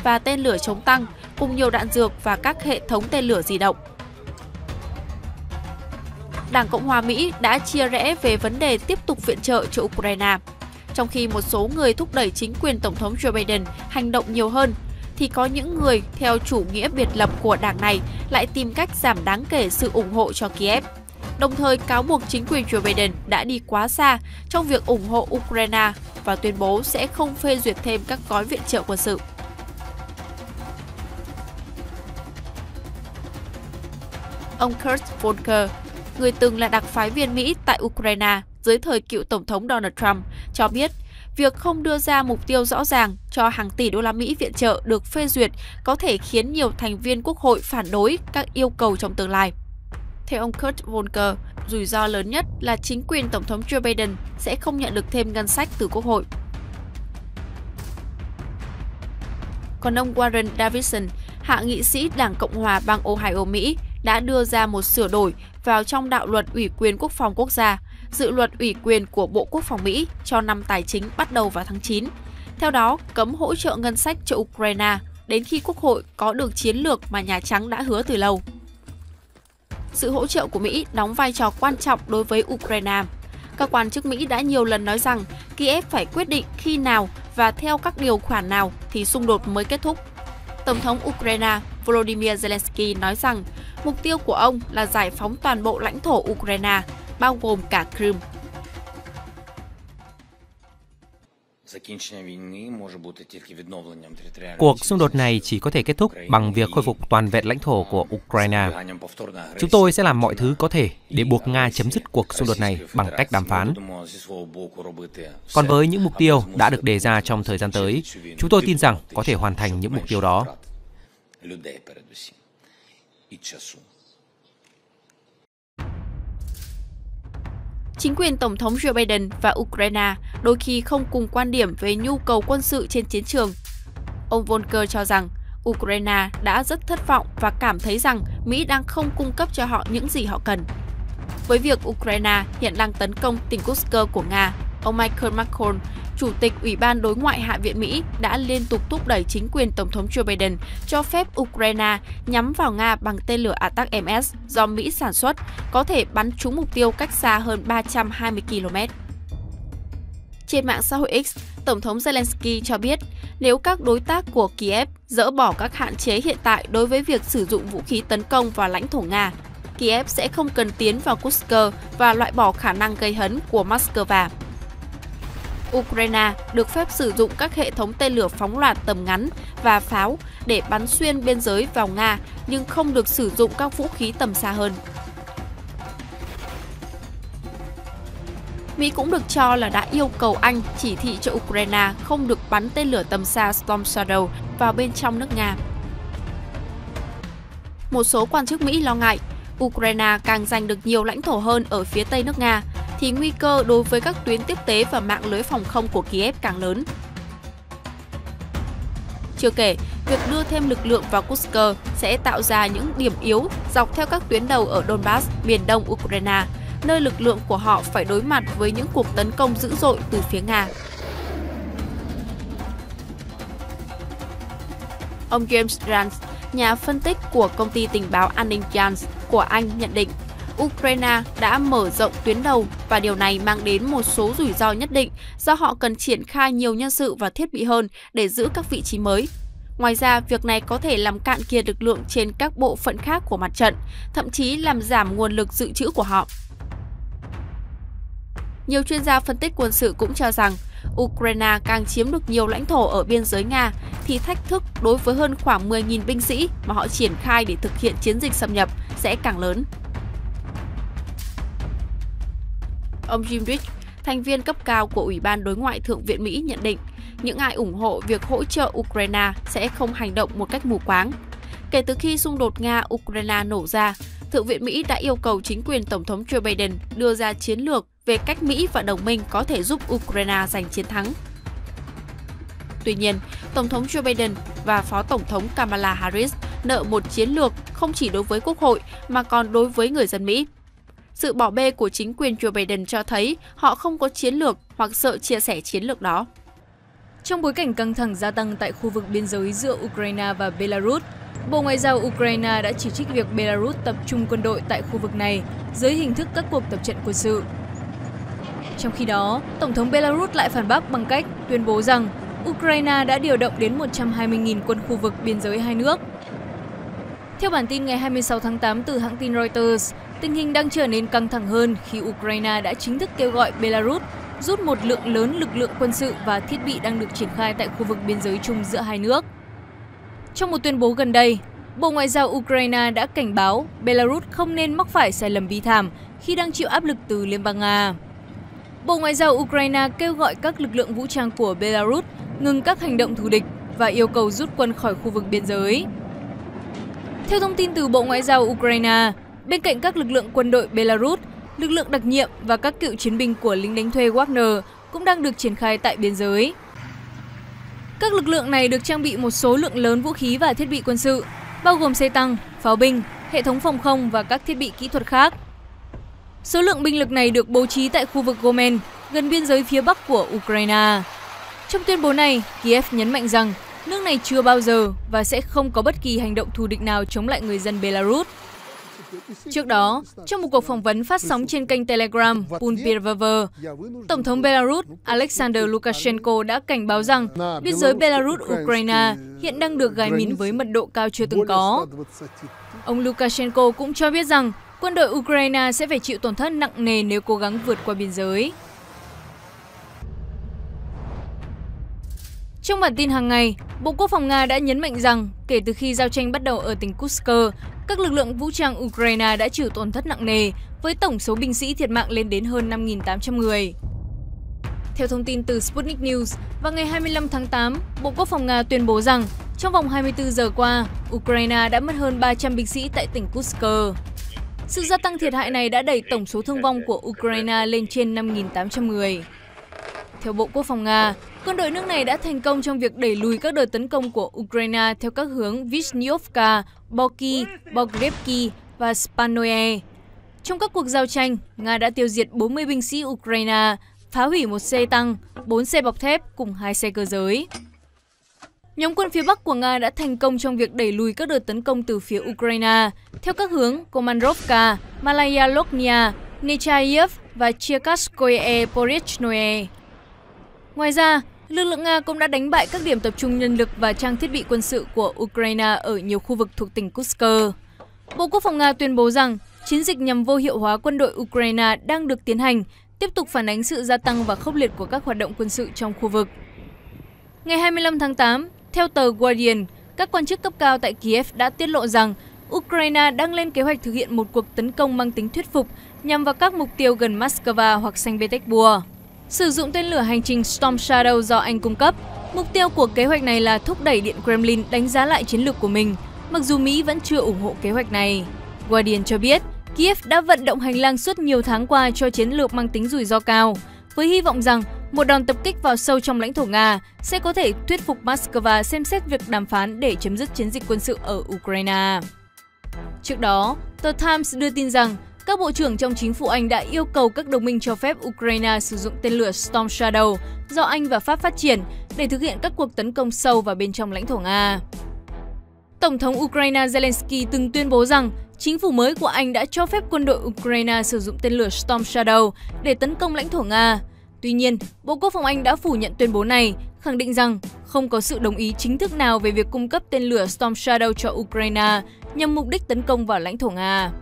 và tên lửa chống tăng, cùng nhiều đạn dược và các hệ thống tên lửa di động. Đảng Cộng hòa Mỹ đã chia rẽ về vấn đề tiếp tục viện trợ cho Ukraine. Trong khi một số người thúc đẩy chính quyền Tổng thống Joe Biden hành động nhiều hơn, thì có những người theo chủ nghĩa biệt lập của đảng này lại tìm cách giảm đáng kể sự ủng hộ cho Kiev đồng thời cáo buộc chính quyền Joe Biden đã đi quá xa trong việc ủng hộ Ukraine và tuyên bố sẽ không phê duyệt thêm các gói viện trợ quân sự. Ông Kurt Volker, người từng là đặc phái viên Mỹ tại Ukraine dưới thời cựu Tổng thống Donald Trump, cho biết việc không đưa ra mục tiêu rõ ràng cho hàng tỷ đô la Mỹ viện trợ được phê duyệt có thể khiến nhiều thành viên quốc hội phản đối các yêu cầu trong tương lai. Theo ông Kurt Volker, rủi ro lớn nhất là chính quyền Tổng thống Joe Biden sẽ không nhận được thêm ngân sách từ Quốc hội. Còn ông Warren Davidson, hạ nghị sĩ Đảng Cộng hòa bang Ohio, Mỹ, đã đưa ra một sửa đổi vào trong đạo luật Ủy quyền Quốc phòng quốc gia, dự luật ủy quyền của Bộ Quốc phòng Mỹ cho năm tài chính bắt đầu vào tháng 9. Theo đó, cấm hỗ trợ ngân sách cho Ukraine đến khi Quốc hội có được chiến lược mà Nhà Trắng đã hứa từ lâu sự hỗ trợ của Mỹ đóng vai trò quan trọng đối với Ukraine. Các quan chức Mỹ đã nhiều lần nói rằng Kiev phải quyết định khi nào và theo các điều khoản nào thì xung đột mới kết thúc. Tổng thống Ukraine Volodymyr Zelensky nói rằng mục tiêu của ông là giải phóng toàn bộ lãnh thổ Ukraine, bao gồm cả Crimea. Cuộc xung đột này chỉ có thể kết thúc bằng việc khôi phục toàn vẹn lãnh thổ của Ukraine. Chúng tôi sẽ làm mọi thứ có thể để buộc Nga chấm dứt cuộc xung đột này bằng cách đàm phán. Còn với những mục tiêu đã được đề ra trong thời gian tới, chúng tôi tin rằng có thể hoàn thành những mục tiêu đó. Chính quyền Tổng thống Joe Biden và Ukraine đôi khi không cùng quan điểm về nhu cầu quân sự trên chiến trường. Ông Volker cho rằng Ukraine đã rất thất vọng và cảm thấy rằng Mỹ đang không cung cấp cho họ những gì họ cần. Với việc Ukraine hiện đang tấn công tỉnh Kursk của Nga, ông Michael McCall Chủ tịch Ủy ban Đối ngoại Hạ viện Mỹ đã liên tục thúc đẩy chính quyền Tổng thống Joe Biden cho phép Ukraine nhắm vào Nga bằng tên lửa ATAC-MS do Mỹ sản xuất, có thể bắn trúng mục tiêu cách xa hơn 320 km. Trên mạng xã hội X, Tổng thống Zelensky cho biết nếu các đối tác của Kiev dỡ bỏ các hạn chế hiện tại đối với việc sử dụng vũ khí tấn công vào lãnh thổ Nga, Kiev sẽ không cần tiến vào Kursk và loại bỏ khả năng gây hấn của Moscow. Ukraine được phép sử dụng các hệ thống tên lửa phóng loạt tầm ngắn và pháo để bắn xuyên biên giới vào Nga nhưng không được sử dụng các vũ khí tầm xa hơn. Mỹ cũng được cho là đã yêu cầu Anh chỉ thị cho Ukraine không được bắn tên lửa tầm xa Storm Shadow vào bên trong nước Nga. Một số quan chức Mỹ lo ngại Ukraine càng giành được nhiều lãnh thổ hơn ở phía tây nước Nga, thì nguy cơ đối với các tuyến tiếp tế và mạng lưới phòng không của Kiev càng lớn. Chưa kể, việc đưa thêm lực lượng vào Kursk sẽ tạo ra những điểm yếu dọc theo các tuyến đầu ở Donbass, miền đông Ukraine, nơi lực lượng của họ phải đối mặt với những cuộc tấn công dữ dội từ phía Nga. Ông James Rand nhà phân tích của công ty tình báo an ninh Jans của Anh nhận định Ukraine đã mở rộng tuyến đầu và điều này mang đến một số rủi ro nhất định do họ cần triển khai nhiều nhân sự và thiết bị hơn để giữ các vị trí mới. Ngoài ra, việc này có thể làm cạn kiệt lực lượng trên các bộ phận khác của mặt trận, thậm chí làm giảm nguồn lực dự trữ của họ. Nhiều chuyên gia phân tích quân sự cũng cho rằng Ukraine càng chiếm được nhiều lãnh thổ ở biên giới Nga, thì thách thức đối với hơn khoảng 10.000 binh sĩ mà họ triển khai để thực hiện chiến dịch xâm nhập sẽ càng lớn. Ông Jim Rich, thành viên cấp cao của Ủy ban Đối ngoại Thượng viện Mỹ nhận định, những ai ủng hộ việc hỗ trợ Ukraine sẽ không hành động một cách mù quáng. Kể từ khi xung đột Nga-Ukraine nổ ra, Thượng viện Mỹ đã yêu cầu chính quyền Tổng thống Joe Biden đưa ra chiến lược về cách Mỹ và đồng minh có thể giúp Ukraine giành chiến thắng. Tuy nhiên, Tổng thống Joe Biden và Phó Tổng thống Kamala Harris nợ một chiến lược không chỉ đối với Quốc hội mà còn đối với người dân Mỹ. Sự bỏ bê của chính quyền Joe Biden cho thấy họ không có chiến lược hoặc sợ chia sẻ chiến lược đó. Trong bối cảnh căng thẳng gia tăng tại khu vực biên giới giữa Ukraine và Belarus, Bộ Ngoại giao Ukraine đã chỉ trích việc Belarus tập trung quân đội tại khu vực này dưới hình thức các cuộc tập trận quân sự trong khi đó, Tổng thống Belarus lại phản bác bằng cách tuyên bố rằng Ukraine đã điều động đến 120.000 quân khu vực biên giới hai nước. Theo bản tin ngày 26 tháng 8 từ hãng tin Reuters, tình hình đang trở nên căng thẳng hơn khi Ukraine đã chính thức kêu gọi Belarus rút một lượng lớn lực lượng quân sự và thiết bị đang được triển khai tại khu vực biên giới chung giữa hai nước. Trong một tuyên bố gần đây, Bộ Ngoại giao Ukraine đã cảnh báo Belarus không nên mắc phải sai lầm vi thảm khi đang chịu áp lực từ Liên bang Nga. Bộ Ngoại giao Ukraine kêu gọi các lực lượng vũ trang của Belarus ngừng các hành động thù địch và yêu cầu rút quân khỏi khu vực biên giới. Theo thông tin từ Bộ Ngoại giao Ukraine, bên cạnh các lực lượng quân đội Belarus, lực lượng đặc nhiệm và các cựu chiến binh của lính đánh thuê Wagner cũng đang được triển khai tại biên giới. Các lực lượng này được trang bị một số lượng lớn vũ khí và thiết bị quân sự, bao gồm xe tăng, pháo binh, hệ thống phòng không và các thiết bị kỹ thuật khác. Số lượng binh lực này được bố trí tại khu vực Gomen, gần biên giới phía bắc của Ukraine. Trong tuyên bố này, Kiev nhấn mạnh rằng nước này chưa bao giờ và sẽ không có bất kỳ hành động thù địch nào chống lại người dân Belarus. Trước đó, trong một cuộc phỏng vấn phát sóng trên kênh Telegram Punpirvaver, Tổng thống Belarus Alexander Lukashenko đã cảnh báo rằng biên giới Belarus-Ukraine hiện đang được gài mìn với mật độ cao chưa từng có. Ông Lukashenko cũng cho biết rằng quân đội Ukraine sẽ phải chịu tổn thất nặng nề nếu cố gắng vượt qua biên giới. Trong bản tin hàng ngày, Bộ Quốc phòng Nga đã nhấn mạnh rằng kể từ khi giao tranh bắt đầu ở tỉnh Kursk, các lực lượng vũ trang Ukraine đã chịu tổn thất nặng nề, với tổng số binh sĩ thiệt mạng lên đến hơn 5.800 người. Theo thông tin từ Sputnik News, vào ngày 25 tháng 8, Bộ Quốc phòng Nga tuyên bố rằng trong vòng 24 giờ qua, Ukraine đã mất hơn 300 binh sĩ tại tỉnh Kursk. Sự gia tăng thiệt hại này đã đẩy tổng số thương vong của Ukraine lên trên 5.800 người. Theo Bộ Quốc phòng Nga, quân đội nước này đã thành công trong việc đẩy lùi các đợt tấn công của Ukraine theo các hướng Vishnyovka, Boki, Bogrebki và Spanoe. Trong các cuộc giao tranh, Nga đã tiêu diệt 40 binh sĩ Ukraine, phá hủy một xe tăng, 4 xe bọc thép cùng hai xe cơ giới. Nhóm quân phía Bắc của Nga đã thành công trong việc đẩy lùi các đợt tấn công từ phía Ukraine, theo các hướng Komandrovka, Malaya Loknia, Nechayev và Cherkaskoye Porichnoye. Ngoài ra, lực lượng Nga cũng đã đánh bại các điểm tập trung nhân lực và trang thiết bị quân sự của Ukraine ở nhiều khu vực thuộc tỉnh Kursk. Bộ Quốc phòng Nga tuyên bố rằng chiến dịch nhằm vô hiệu hóa quân đội Ukraine đang được tiến hành, tiếp tục phản ánh sự gia tăng và khốc liệt của các hoạt động quân sự trong khu vực. Ngày 25 tháng 8, theo tờ Guardian, các quan chức cấp cao tại Kiev đã tiết lộ rằng Ukraine đang lên kế hoạch thực hiện một cuộc tấn công mang tính thuyết phục nhằm vào các mục tiêu gần Moscow hoặc Saint Petersburg. Sử dụng tên lửa hành trình Storm Shadow do Anh cung cấp, mục tiêu của kế hoạch này là thúc đẩy Điện Kremlin đánh giá lại chiến lược của mình, mặc dù Mỹ vẫn chưa ủng hộ kế hoạch này. Guardian cho biết, Kiev đã vận động hành lang suốt nhiều tháng qua cho chiến lược mang tính rủi ro cao, với hy vọng rằng một đòn tập kích vào sâu trong lãnh thổ Nga sẽ có thể thuyết phục Moscow xem xét việc đàm phán để chấm dứt chiến dịch quân sự ở Ukraine. Trước đó, tờ Times đưa tin rằng các bộ trưởng trong chính phủ Anh đã yêu cầu các đồng minh cho phép Ukraine sử dụng tên lửa Storm Shadow do Anh và Pháp phát triển để thực hiện các cuộc tấn công sâu vào bên trong lãnh thổ Nga. Tổng thống Ukraine Zelensky từng tuyên bố rằng chính phủ mới của Anh đã cho phép quân đội Ukraine sử dụng tên lửa Storm Shadow để tấn công lãnh thổ Nga, Tuy nhiên, Bộ Quốc phòng Anh đã phủ nhận tuyên bố này, khẳng định rằng không có sự đồng ý chính thức nào về việc cung cấp tên lửa Storm Shadow cho Ukraine nhằm mục đích tấn công vào lãnh thổ Nga.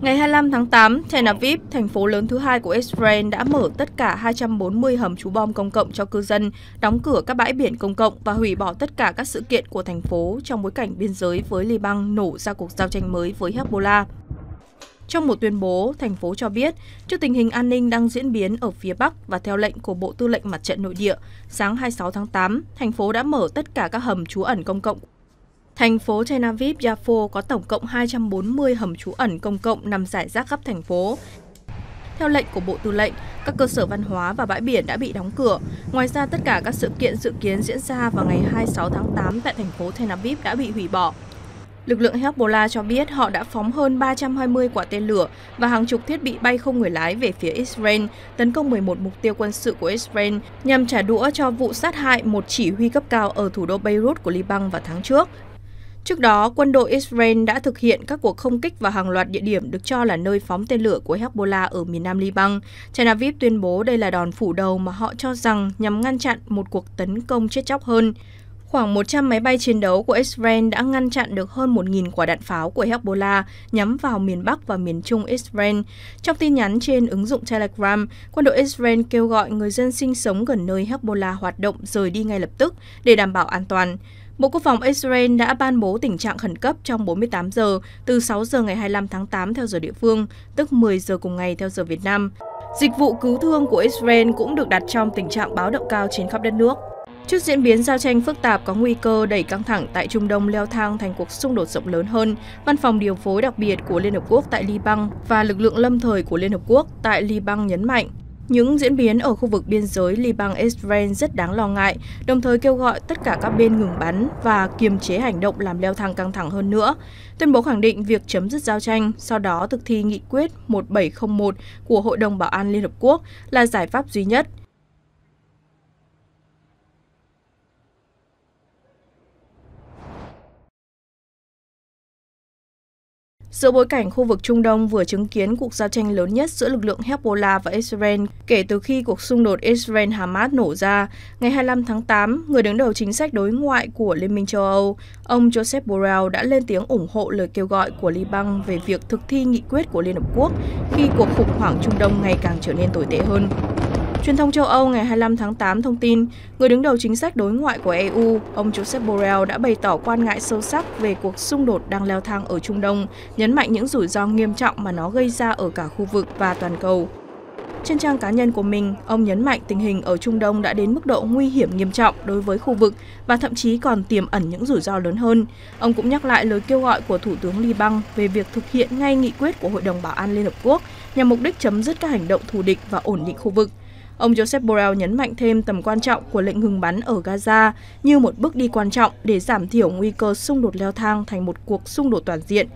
Ngày 25 tháng 8, Tel Aviv, thành phố lớn thứ hai của Israel, đã mở tất cả 240 hầm trú bom công cộng cho cư dân, đóng cửa các bãi biển công cộng và hủy bỏ tất cả các sự kiện của thành phố trong bối cảnh biên giới với Liban nổ ra cuộc giao tranh mới với Hezbollah. Trong một tuyên bố, thành phố cho biết, trước tình hình an ninh đang diễn biến ở phía Bắc và theo lệnh của Bộ Tư lệnh Mặt trận Nội địa, sáng 26 tháng 8, thành phố đã mở tất cả các hầm trú ẩn công cộng Thành phố Tenerife, Jaffo có tổng cộng 240 hầm trú ẩn công cộng nằm rải rác khắp thành phố. Theo lệnh của Bộ Tư lệnh, các cơ sở văn hóa và bãi biển đã bị đóng cửa. Ngoài ra, tất cả các sự kiện dự kiến diễn ra vào ngày 26 tháng 8 tại thành phố Tenerife đã bị hủy bỏ. Lực lượng Hezbollah cho biết họ đã phóng hơn 320 quả tên lửa và hàng chục thiết bị bay không người lái về phía Israel, tấn công 11 mục tiêu quân sự của Israel nhằm trả đũa cho vụ sát hại một chỉ huy cấp cao ở thủ đô Beirut của Liban vào tháng trước. Trước đó, quân đội Israel đã thực hiện các cuộc không kích vào hàng loạt địa điểm được cho là nơi phóng tên lửa của Hezbollah ở miền nam Liban. Tel Aviv tuyên bố đây là đòn phủ đầu mà họ cho rằng nhằm ngăn chặn một cuộc tấn công chết chóc hơn. Khoảng 100 máy bay chiến đấu của Israel đã ngăn chặn được hơn 1.000 quả đạn pháo của Hezbollah nhắm vào miền Bắc và miền Trung Israel. Trong tin nhắn trên ứng dụng Telegram, quân đội Israel kêu gọi người dân sinh sống gần nơi Hezbollah hoạt động rời đi ngay lập tức để đảm bảo an toàn. Bộ Quốc phòng Israel đã ban bố tình trạng khẩn cấp trong 48 giờ, từ 6 giờ ngày 25 tháng 8 theo giờ địa phương, tức 10 giờ cùng ngày theo giờ Việt Nam. Dịch vụ cứu thương của Israel cũng được đặt trong tình trạng báo động cao trên khắp đất nước. Trước diễn biến giao tranh phức tạp có nguy cơ đẩy căng thẳng tại Trung Đông leo thang thành cuộc xung đột rộng lớn hơn, Văn phòng điều phối đặc biệt của Liên Hợp Quốc tại Liban và lực lượng lâm thời của Liên Hợp Quốc tại Liban nhấn mạnh, những diễn biến ở khu vực biên giới Liban-Israel rất đáng lo ngại, đồng thời kêu gọi tất cả các bên ngừng bắn và kiềm chế hành động làm leo thang căng thẳng hơn nữa. Tuyên bố khẳng định việc chấm dứt giao tranh, sau đó thực thi nghị quyết 1701 của Hội đồng Bảo an Liên Hợp Quốc là giải pháp duy nhất – Giữa bối cảnh khu vực Trung Đông vừa chứng kiến cuộc giao tranh lớn nhất giữa lực lượng Hezbollah và Israel kể từ khi cuộc xung đột Israel-Hamas nổ ra, ngày 25 tháng 8, người đứng đầu chính sách đối ngoại của Liên minh châu Âu, ông Joseph Borrell đã lên tiếng ủng hộ lời kêu gọi của Liban về việc thực thi nghị quyết của Liên Hợp Quốc khi cuộc khủng hoảng Trung Đông ngày càng trở nên tồi tệ hơn. Truyền thông châu Âu ngày 25 tháng 8 thông tin, người đứng đầu chính sách đối ngoại của EU, ông Joseph Borrell đã bày tỏ quan ngại sâu sắc về cuộc xung đột đang leo thang ở Trung Đông, nhấn mạnh những rủi ro nghiêm trọng mà nó gây ra ở cả khu vực và toàn cầu. Trên trang cá nhân của mình, ông nhấn mạnh tình hình ở Trung Đông đã đến mức độ nguy hiểm nghiêm trọng đối với khu vực và thậm chí còn tiềm ẩn những rủi ro lớn hơn. Ông cũng nhắc lại lời kêu gọi của Thủ tướng Liban về việc thực hiện ngay nghị quyết của Hội đồng Bảo an Liên Hợp Quốc nhằm mục đích chấm dứt các hành động thù địch và ổn định khu vực. Ông Joseph Borrell nhấn mạnh thêm tầm quan trọng của lệnh ngừng bắn ở Gaza như một bước đi quan trọng để giảm thiểu nguy cơ xung đột leo thang thành một cuộc xung đột toàn diện.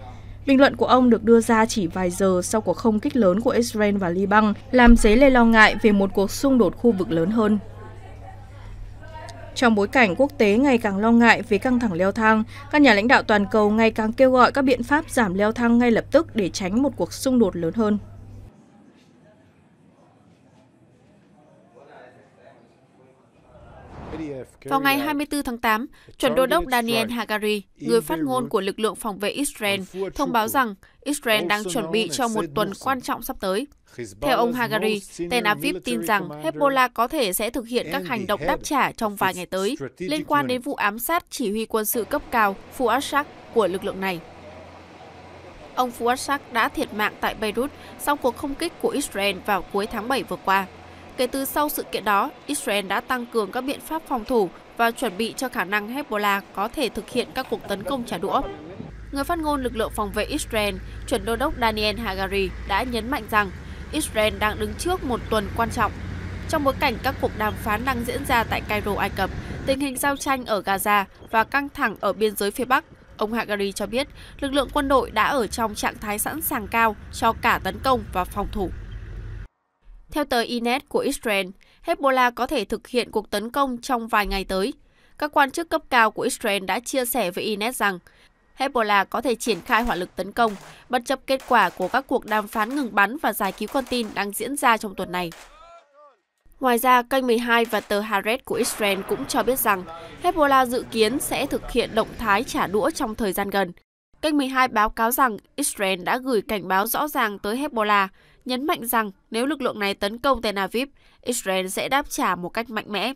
Bình luận của ông được đưa ra chỉ vài giờ sau cuộc không kích lớn của Israel và Liban, làm dấy lên lo ngại về một cuộc xung đột khu vực lớn hơn. Trong bối cảnh quốc tế ngày càng lo ngại về căng thẳng leo thang, các nhà lãnh đạo toàn cầu ngày càng kêu gọi các biện pháp giảm leo thang ngay lập tức để tránh một cuộc xung đột lớn hơn. Vào ngày 24 tháng 8, chuẩn đô đốc Daniel Hagari, người phát ngôn của lực lượng phòng vệ Israel, thông báo rằng Israel đang chuẩn bị cho một tuần quan trọng sắp tới. Theo ông Hagari, Tel Aviv tin rằng Hezbollah có thể sẽ thực hiện các hành động đáp trả trong vài ngày tới liên quan đến vụ ám sát chỉ huy quân sự cấp cao Fuad Shak của lực lượng này. Ông Fuad Shak đã thiệt mạng tại Beirut sau cuộc không kích của Israel vào cuối tháng 7 vừa qua. Kể từ sau sự kiện đó, Israel đã tăng cường các biện pháp phòng thủ và chuẩn bị cho khả năng Hezbollah có thể thực hiện các cuộc tấn công trả đũa. Người phát ngôn lực lượng phòng vệ Israel, chuẩn đô đốc Daniel Hagari đã nhấn mạnh rằng Israel đang đứng trước một tuần quan trọng. Trong bối cảnh các cuộc đàm phán đang diễn ra tại Cairo, Ai Cập, tình hình giao tranh ở Gaza và căng thẳng ở biên giới phía Bắc, ông Hagari cho biết lực lượng quân đội đã ở trong trạng thái sẵn sàng cao cho cả tấn công và phòng thủ. Theo tờ Inet của Israel, Hezbollah có thể thực hiện cuộc tấn công trong vài ngày tới. Các quan chức cấp cao của Israel đã chia sẻ với Inet rằng Hezbollah có thể triển khai hỏa lực tấn công, bất chấp kết quả của các cuộc đàm phán ngừng bắn và giải cứu con tin đang diễn ra trong tuần này. Ngoài ra, kênh 12 và tờ Haaretz của Israel cũng cho biết rằng Hezbollah dự kiến sẽ thực hiện động thái trả đũa trong thời gian gần. Kênh 12 báo cáo rằng Israel đã gửi cảnh báo rõ ràng tới Hezbollah nhấn mạnh rằng nếu lực lượng này tấn công Tel Aviv, Israel sẽ đáp trả một cách mạnh mẽ.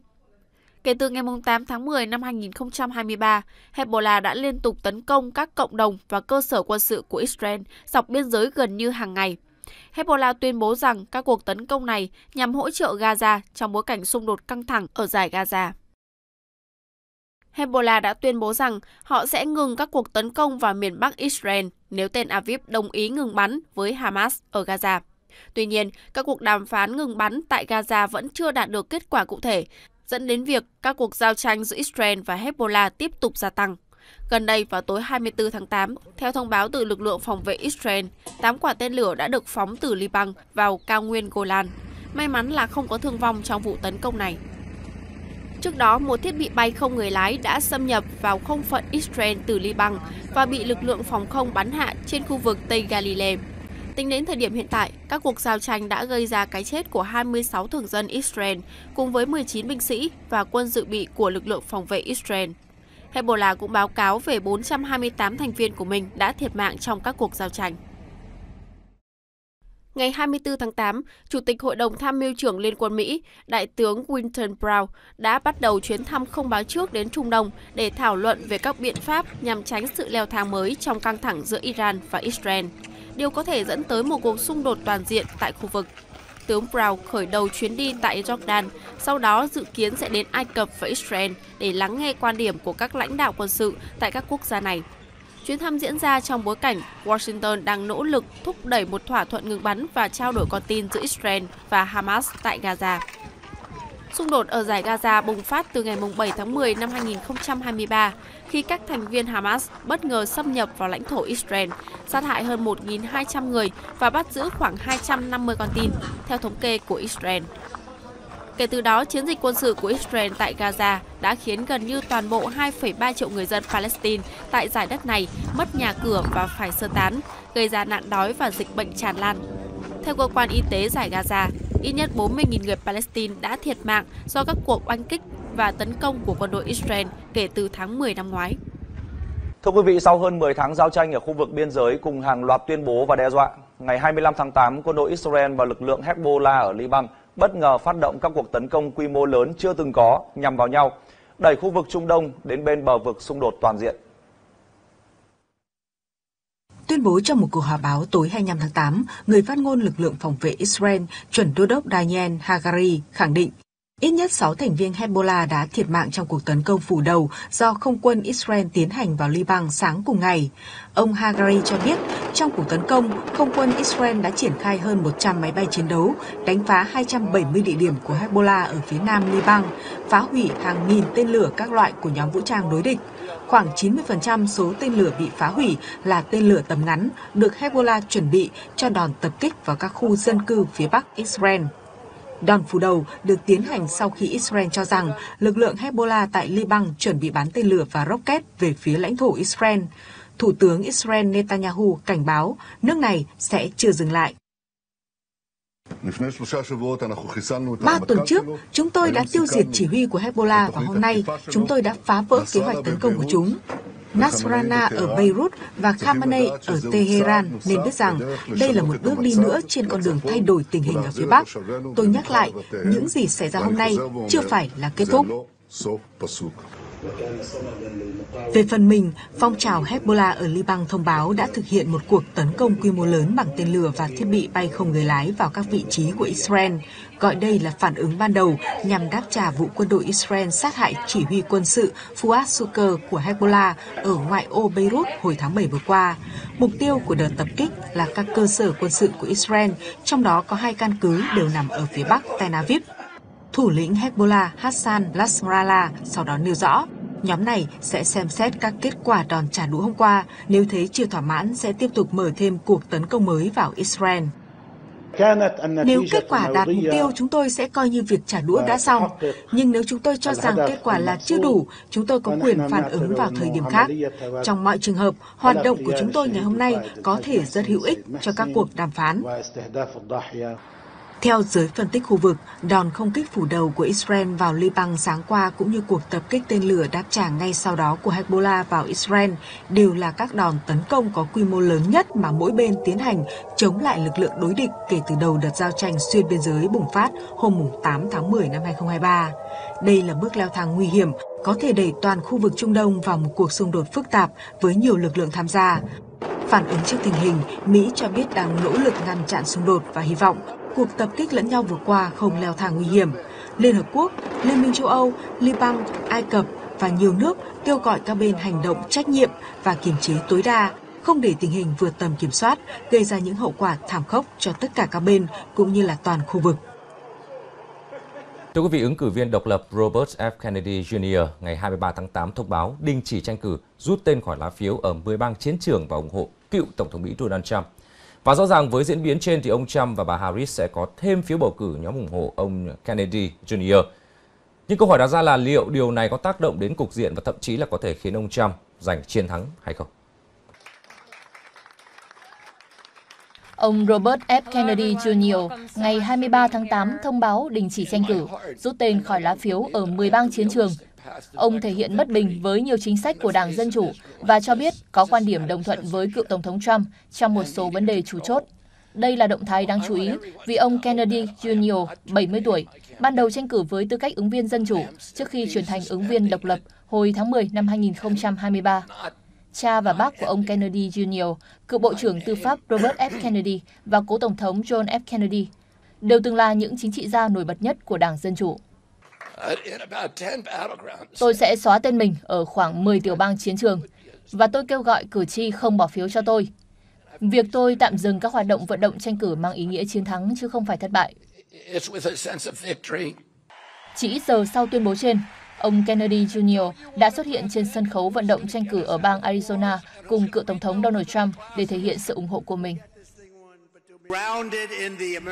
Kể từ ngày 8 tháng 10 năm 2023, Hezbollah đã liên tục tấn công các cộng đồng và cơ sở quân sự của Israel dọc biên giới gần như hàng ngày. Hezbollah tuyên bố rằng các cuộc tấn công này nhằm hỗ trợ Gaza trong bối cảnh xung đột căng thẳng ở giải Gaza. Hezbollah đã tuyên bố rằng họ sẽ ngừng các cuộc tấn công vào miền Bắc Israel nếu tên Aviv đồng ý ngừng bắn với Hamas ở Gaza. Tuy nhiên, các cuộc đàm phán ngừng bắn tại Gaza vẫn chưa đạt được kết quả cụ thể, dẫn đến việc các cuộc giao tranh giữa Israel và Hezbollah tiếp tục gia tăng. Gần đây vào tối 24 tháng 8, theo thông báo từ lực lượng phòng vệ Israel, 8 quả tên lửa đã được phóng từ Liban vào cao nguyên Golan. May mắn là không có thương vong trong vụ tấn công này. Trước đó, một thiết bị bay không người lái đã xâm nhập vào không phận Israel từ Liban và bị lực lượng phòng không bắn hạ trên khu vực Tây Galilee. Tính đến thời điểm hiện tại, các cuộc giao tranh đã gây ra cái chết của 26 thường dân Israel cùng với 19 binh sĩ và quân dự bị của lực lượng phòng vệ Israel. Hezbollah cũng báo cáo về 428 thành viên của mình đã thiệt mạng trong các cuộc giao tranh. Ngày 24 tháng 8, Chủ tịch Hội đồng Tham mưu trưởng Liên quân Mỹ, Đại tướng Winton Brown đã bắt đầu chuyến thăm không báo trước đến Trung Đông để thảo luận về các biện pháp nhằm tránh sự leo thang mới trong căng thẳng giữa Iran và Israel điều có thể dẫn tới một cuộc xung đột toàn diện tại khu vực. Tướng Brown khởi đầu chuyến đi tại Jordan, sau đó dự kiến sẽ đến Ai Cập và Israel để lắng nghe quan điểm của các lãnh đạo quân sự tại các quốc gia này. Chuyến thăm diễn ra trong bối cảnh Washington đang nỗ lực thúc đẩy một thỏa thuận ngừng bắn và trao đổi con tin giữa Israel và Hamas tại Gaza. Xung đột ở giải Gaza bùng phát từ ngày 7 tháng 10 năm 2023 khi các thành viên Hamas bất ngờ xâm nhập vào lãnh thổ Israel, sát hại hơn 1.200 người và bắt giữ khoảng 250 con tin, theo thống kê của Israel. Kể từ đó, chiến dịch quân sự của Israel tại Gaza đã khiến gần như toàn bộ 2,3 triệu người dân Palestine tại giải đất này mất nhà cửa và phải sơ tán, gây ra nạn đói và dịch bệnh tràn lan. Theo cơ quan y tế giải Gaza, ít nhất 40.000 người Palestine đã thiệt mạng do các cuộc oanh kích và tấn công của quân đội Israel kể từ tháng 10 năm ngoái. Thưa quý vị, sau hơn 10 tháng giao tranh ở khu vực biên giới cùng hàng loạt tuyên bố và đe dọa, ngày 25 tháng 8, quân đội Israel và lực lượng Hezbollah ở Liban bất ngờ phát động các cuộc tấn công quy mô lớn chưa từng có nhằm vào nhau, đẩy khu vực Trung Đông đến bên bờ vực xung đột toàn diện. Tuyên bố trong một cuộc họp báo tối 25 tháng 8, người phát ngôn lực lượng phòng vệ Israel, chuẩn đô đốc Daniel Hagari khẳng định Ít nhất 6 thành viên Hezbollah đã thiệt mạng trong cuộc tấn công phủ đầu do không quân Israel tiến hành vào Liban sáng cùng ngày. Ông Hagari cho biết, trong cuộc tấn công, không quân Israel đã triển khai hơn 100 máy bay chiến đấu, đánh phá 270 địa điểm của Hezbollah ở phía nam Liban, phá hủy hàng nghìn tên lửa các loại của nhóm vũ trang đối địch. Khoảng 90% số tên lửa bị phá hủy là tên lửa tầm ngắn được Hezbollah chuẩn bị cho đòn tập kích vào các khu dân cư phía bắc Israel. Đòn phủ đầu được tiến hành sau khi Israel cho rằng lực lượng Hezbollah tại Liban chuẩn bị bắn tên lửa và rocket về phía lãnh thổ Israel. Thủ tướng Israel Netanyahu cảnh báo nước này sẽ chưa dừng lại. Ba tuần trước, chúng tôi đã tiêu diệt chỉ huy của Hezbollah và hôm nay chúng tôi đã phá vỡ kế hoạch tấn công của chúng. Nasrana ở Beirut và Khamenei ở Tehran nên biết rằng đây là một bước đi nữa trên con đường thay đổi tình hình ở phía Bắc. Tôi nhắc lại, những gì xảy ra hôm nay chưa phải là kết thúc. Về phần mình, phong trào Hezbollah ở Liban thông báo đã thực hiện một cuộc tấn công quy mô lớn bằng tên lửa và thiết bị bay không người lái vào các vị trí của Israel, gọi đây là phản ứng ban đầu nhằm đáp trả vụ quân đội Israel sát hại chỉ huy quân sự Fuad Suker của Hezbollah ở ngoại ô Beirut hồi tháng 7 vừa qua. Mục tiêu của đợt tập kích là các cơ sở quân sự của Israel, trong đó có hai căn cứ đều nằm ở phía bắc Tel Aviv. Thủ lĩnh Hezbollah Hassan Nasrallah sau đó nêu rõ, nhóm này sẽ xem xét các kết quả đòn trả đũa hôm qua, nếu thấy chưa thỏa mãn sẽ tiếp tục mở thêm cuộc tấn công mới vào Israel. Nếu kết quả đạt mục tiêu, chúng tôi sẽ coi như việc trả đũa đã xong. Nhưng nếu chúng tôi cho rằng kết quả là chưa đủ, chúng tôi có quyền phản ứng vào thời điểm khác. Trong mọi trường hợp, hoạt động của chúng tôi ngày hôm nay có thể rất hữu ích cho các cuộc đàm phán. Theo giới phân tích khu vực, đòn không kích phủ đầu của Israel vào Liban sáng qua cũng như cuộc tập kích tên lửa đáp trả ngay sau đó của Hezbollah vào Israel đều là các đòn tấn công có quy mô lớn nhất mà mỗi bên tiến hành chống lại lực lượng đối địch kể từ đầu đợt giao tranh xuyên biên giới bùng phát hôm 8 tháng 10 năm 2023. Đây là bước leo thang nguy hiểm có thể đẩy toàn khu vực Trung Đông vào một cuộc xung đột phức tạp với nhiều lực lượng tham gia. Phản ứng trước tình hình, Mỹ cho biết đang nỗ lực ngăn chặn xung đột và hy vọng cuộc tập kích lẫn nhau vừa qua không leo thang nguy hiểm. Liên Hợp Quốc, Liên minh châu Âu, Liban, Ai Cập và nhiều nước kêu gọi các bên hành động trách nhiệm và kiềm chế tối đa, không để tình hình vượt tầm kiểm soát, gây ra những hậu quả thảm khốc cho tất cả các bên cũng như là toàn khu vực. Thưa quý vị, ứng cử viên độc lập Robert F. Kennedy Jr. ngày 23 tháng 8 thông báo đình chỉ tranh cử, rút tên khỏi lá phiếu ở 10 bang chiến trường và ủng hộ cựu Tổng thống Mỹ Donald Trump. Và rõ ràng với diễn biến trên thì ông Trump và bà Harris sẽ có thêm phiếu bầu cử nhóm ủng hộ ông Kennedy Jr. Nhưng câu hỏi đặt ra là liệu điều này có tác động đến cục diện và thậm chí là có thể khiến ông Trump giành chiến thắng hay không? Ông Robert F. Kennedy Jr. ngày 23 tháng 8 thông báo đình chỉ tranh cử, rút tên khỏi lá phiếu ở 10 bang chiến trường Ông thể hiện bất bình với nhiều chính sách của Đảng Dân Chủ và cho biết có quan điểm đồng thuận với cựu Tổng thống Trump trong một số vấn đề chủ chốt. Đây là động thái đáng chú ý vì ông Kennedy Jr., 70 tuổi, ban đầu tranh cử với tư cách ứng viên Dân Chủ trước khi chuyển thành ứng viên độc lập hồi tháng 10 năm 2023. Cha và bác của ông Kennedy Jr., cựu Bộ trưởng Tư pháp Robert F. Kennedy và cố Tổng thống John F. Kennedy đều từng là những chính trị gia nổi bật nhất của Đảng Dân Chủ. Uh, tôi sẽ xóa tên mình ở khoảng 10 tiểu bang chiến trường và tôi kêu gọi cử tri không bỏ phiếu cho tôi. Việc tôi tạm dừng các hoạt động vận động tranh cử mang ý nghĩa chiến thắng chứ không phải thất bại. Chỉ ít giờ sau tuyên bố trên, ông Kennedy Jr. đã xuất hiện trên sân khấu vận động tranh cử ở bang Arizona cùng cựu Tổng thống Donald Trump để thể hiện sự ủng hộ của mình.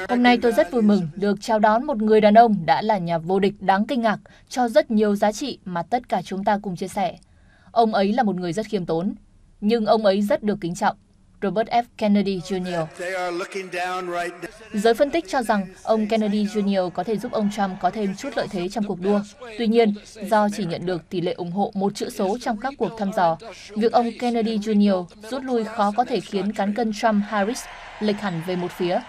Hôm nay tôi rất vui mừng được chào đón một người đàn ông đã là nhà vô địch đáng kinh ngạc cho rất nhiều giá trị mà tất cả chúng ta cùng chia sẻ. Ông ấy là một người rất khiêm tốn, nhưng ông ấy rất được kính trọng. Robert F. Kennedy Jr. Giới phân tích cho rằng ông Kennedy Jr. có thể giúp ông Trump có thêm chút lợi thế trong cuộc đua. Tuy nhiên, do chỉ nhận được tỷ lệ ủng hộ một chữ số trong các cuộc thăm dò, việc ông Kennedy Jr. rút lui khó có thể khiến cán cân Trump-Harris lệch hẳn về một phía.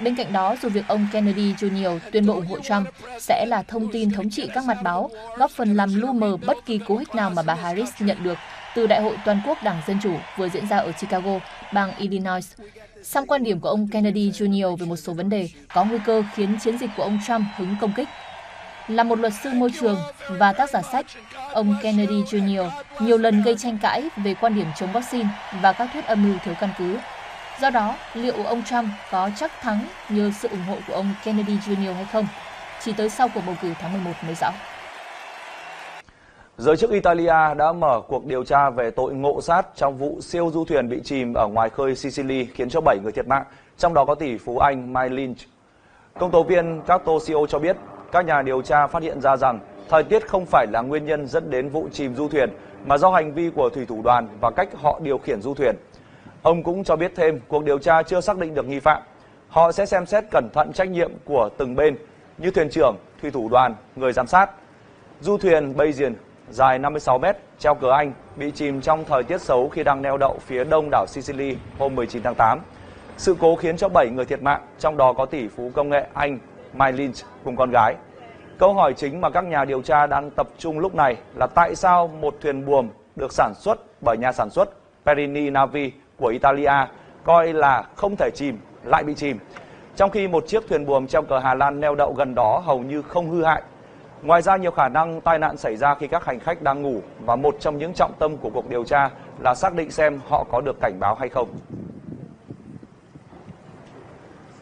Bên cạnh đó, dù việc ông Kennedy Jr. tuyên bố ủng hộ Trump sẽ là thông tin thống trị các mặt báo, góp phần làm lu mờ bất kỳ cú hích nào mà bà Harris nhận được từ Đại hội Toàn quốc Đảng Dân Chủ vừa diễn ra ở Chicago bang Illinois. Song quan điểm của ông Kennedy Jr. về một số vấn đề có nguy cơ khiến chiến dịch của ông Trump hứng công kích. Là một luật sư môi trường và tác giả sách, ông Kennedy Jr. nhiều lần gây tranh cãi về quan điểm chống vaccine và các thuyết âm mưu thiếu căn cứ. Do đó, liệu ông Trump có chắc thắng nhờ sự ủng hộ của ông Kennedy Jr. hay không? Chỉ tới sau cuộc bầu cử tháng 11 mới rõ giới chức Italia đã mở cuộc điều tra về tội ngộ sát trong vụ siêu du thuyền bị chìm ở ngoài khơi Sicily khiến cho 7 người thiệt mạng, trong đó có tỷ phú Anh Mike Lynch. Công tố viên Cato Catosio cho biết, các nhà điều tra phát hiện ra rằng thời tiết không phải là nguyên nhân dẫn đến vụ chìm du thuyền mà do hành vi của thủy thủ đoàn và cách họ điều khiển du thuyền. Ông cũng cho biết thêm cuộc điều tra chưa xác định được nghi phạm. Họ sẽ xem xét cẩn thận trách nhiệm của từng bên như thuyền trưởng, thủy thủ đoàn, người giám sát. Du thuyền Bayesian dài 56 mét, treo cờ Anh, bị chìm trong thời tiết xấu khi đang neo đậu phía đông đảo Sicily hôm 19 tháng 8. Sự cố khiến cho 7 người thiệt mạng, trong đó có tỷ phú công nghệ Anh Mike Lynch cùng con gái. Câu hỏi chính mà các nhà điều tra đang tập trung lúc này là tại sao một thuyền buồm được sản xuất bởi nhà sản xuất Perini Navi của Italia coi là không thể chìm lại bị chìm, trong khi một chiếc thuyền buồm treo cờ Hà Lan neo đậu gần đó hầu như không hư hại ngoài ra nhiều khả năng tai nạn xảy ra khi các hành khách đang ngủ và một trong những trọng tâm của cuộc điều tra là xác định xem họ có được cảnh báo hay không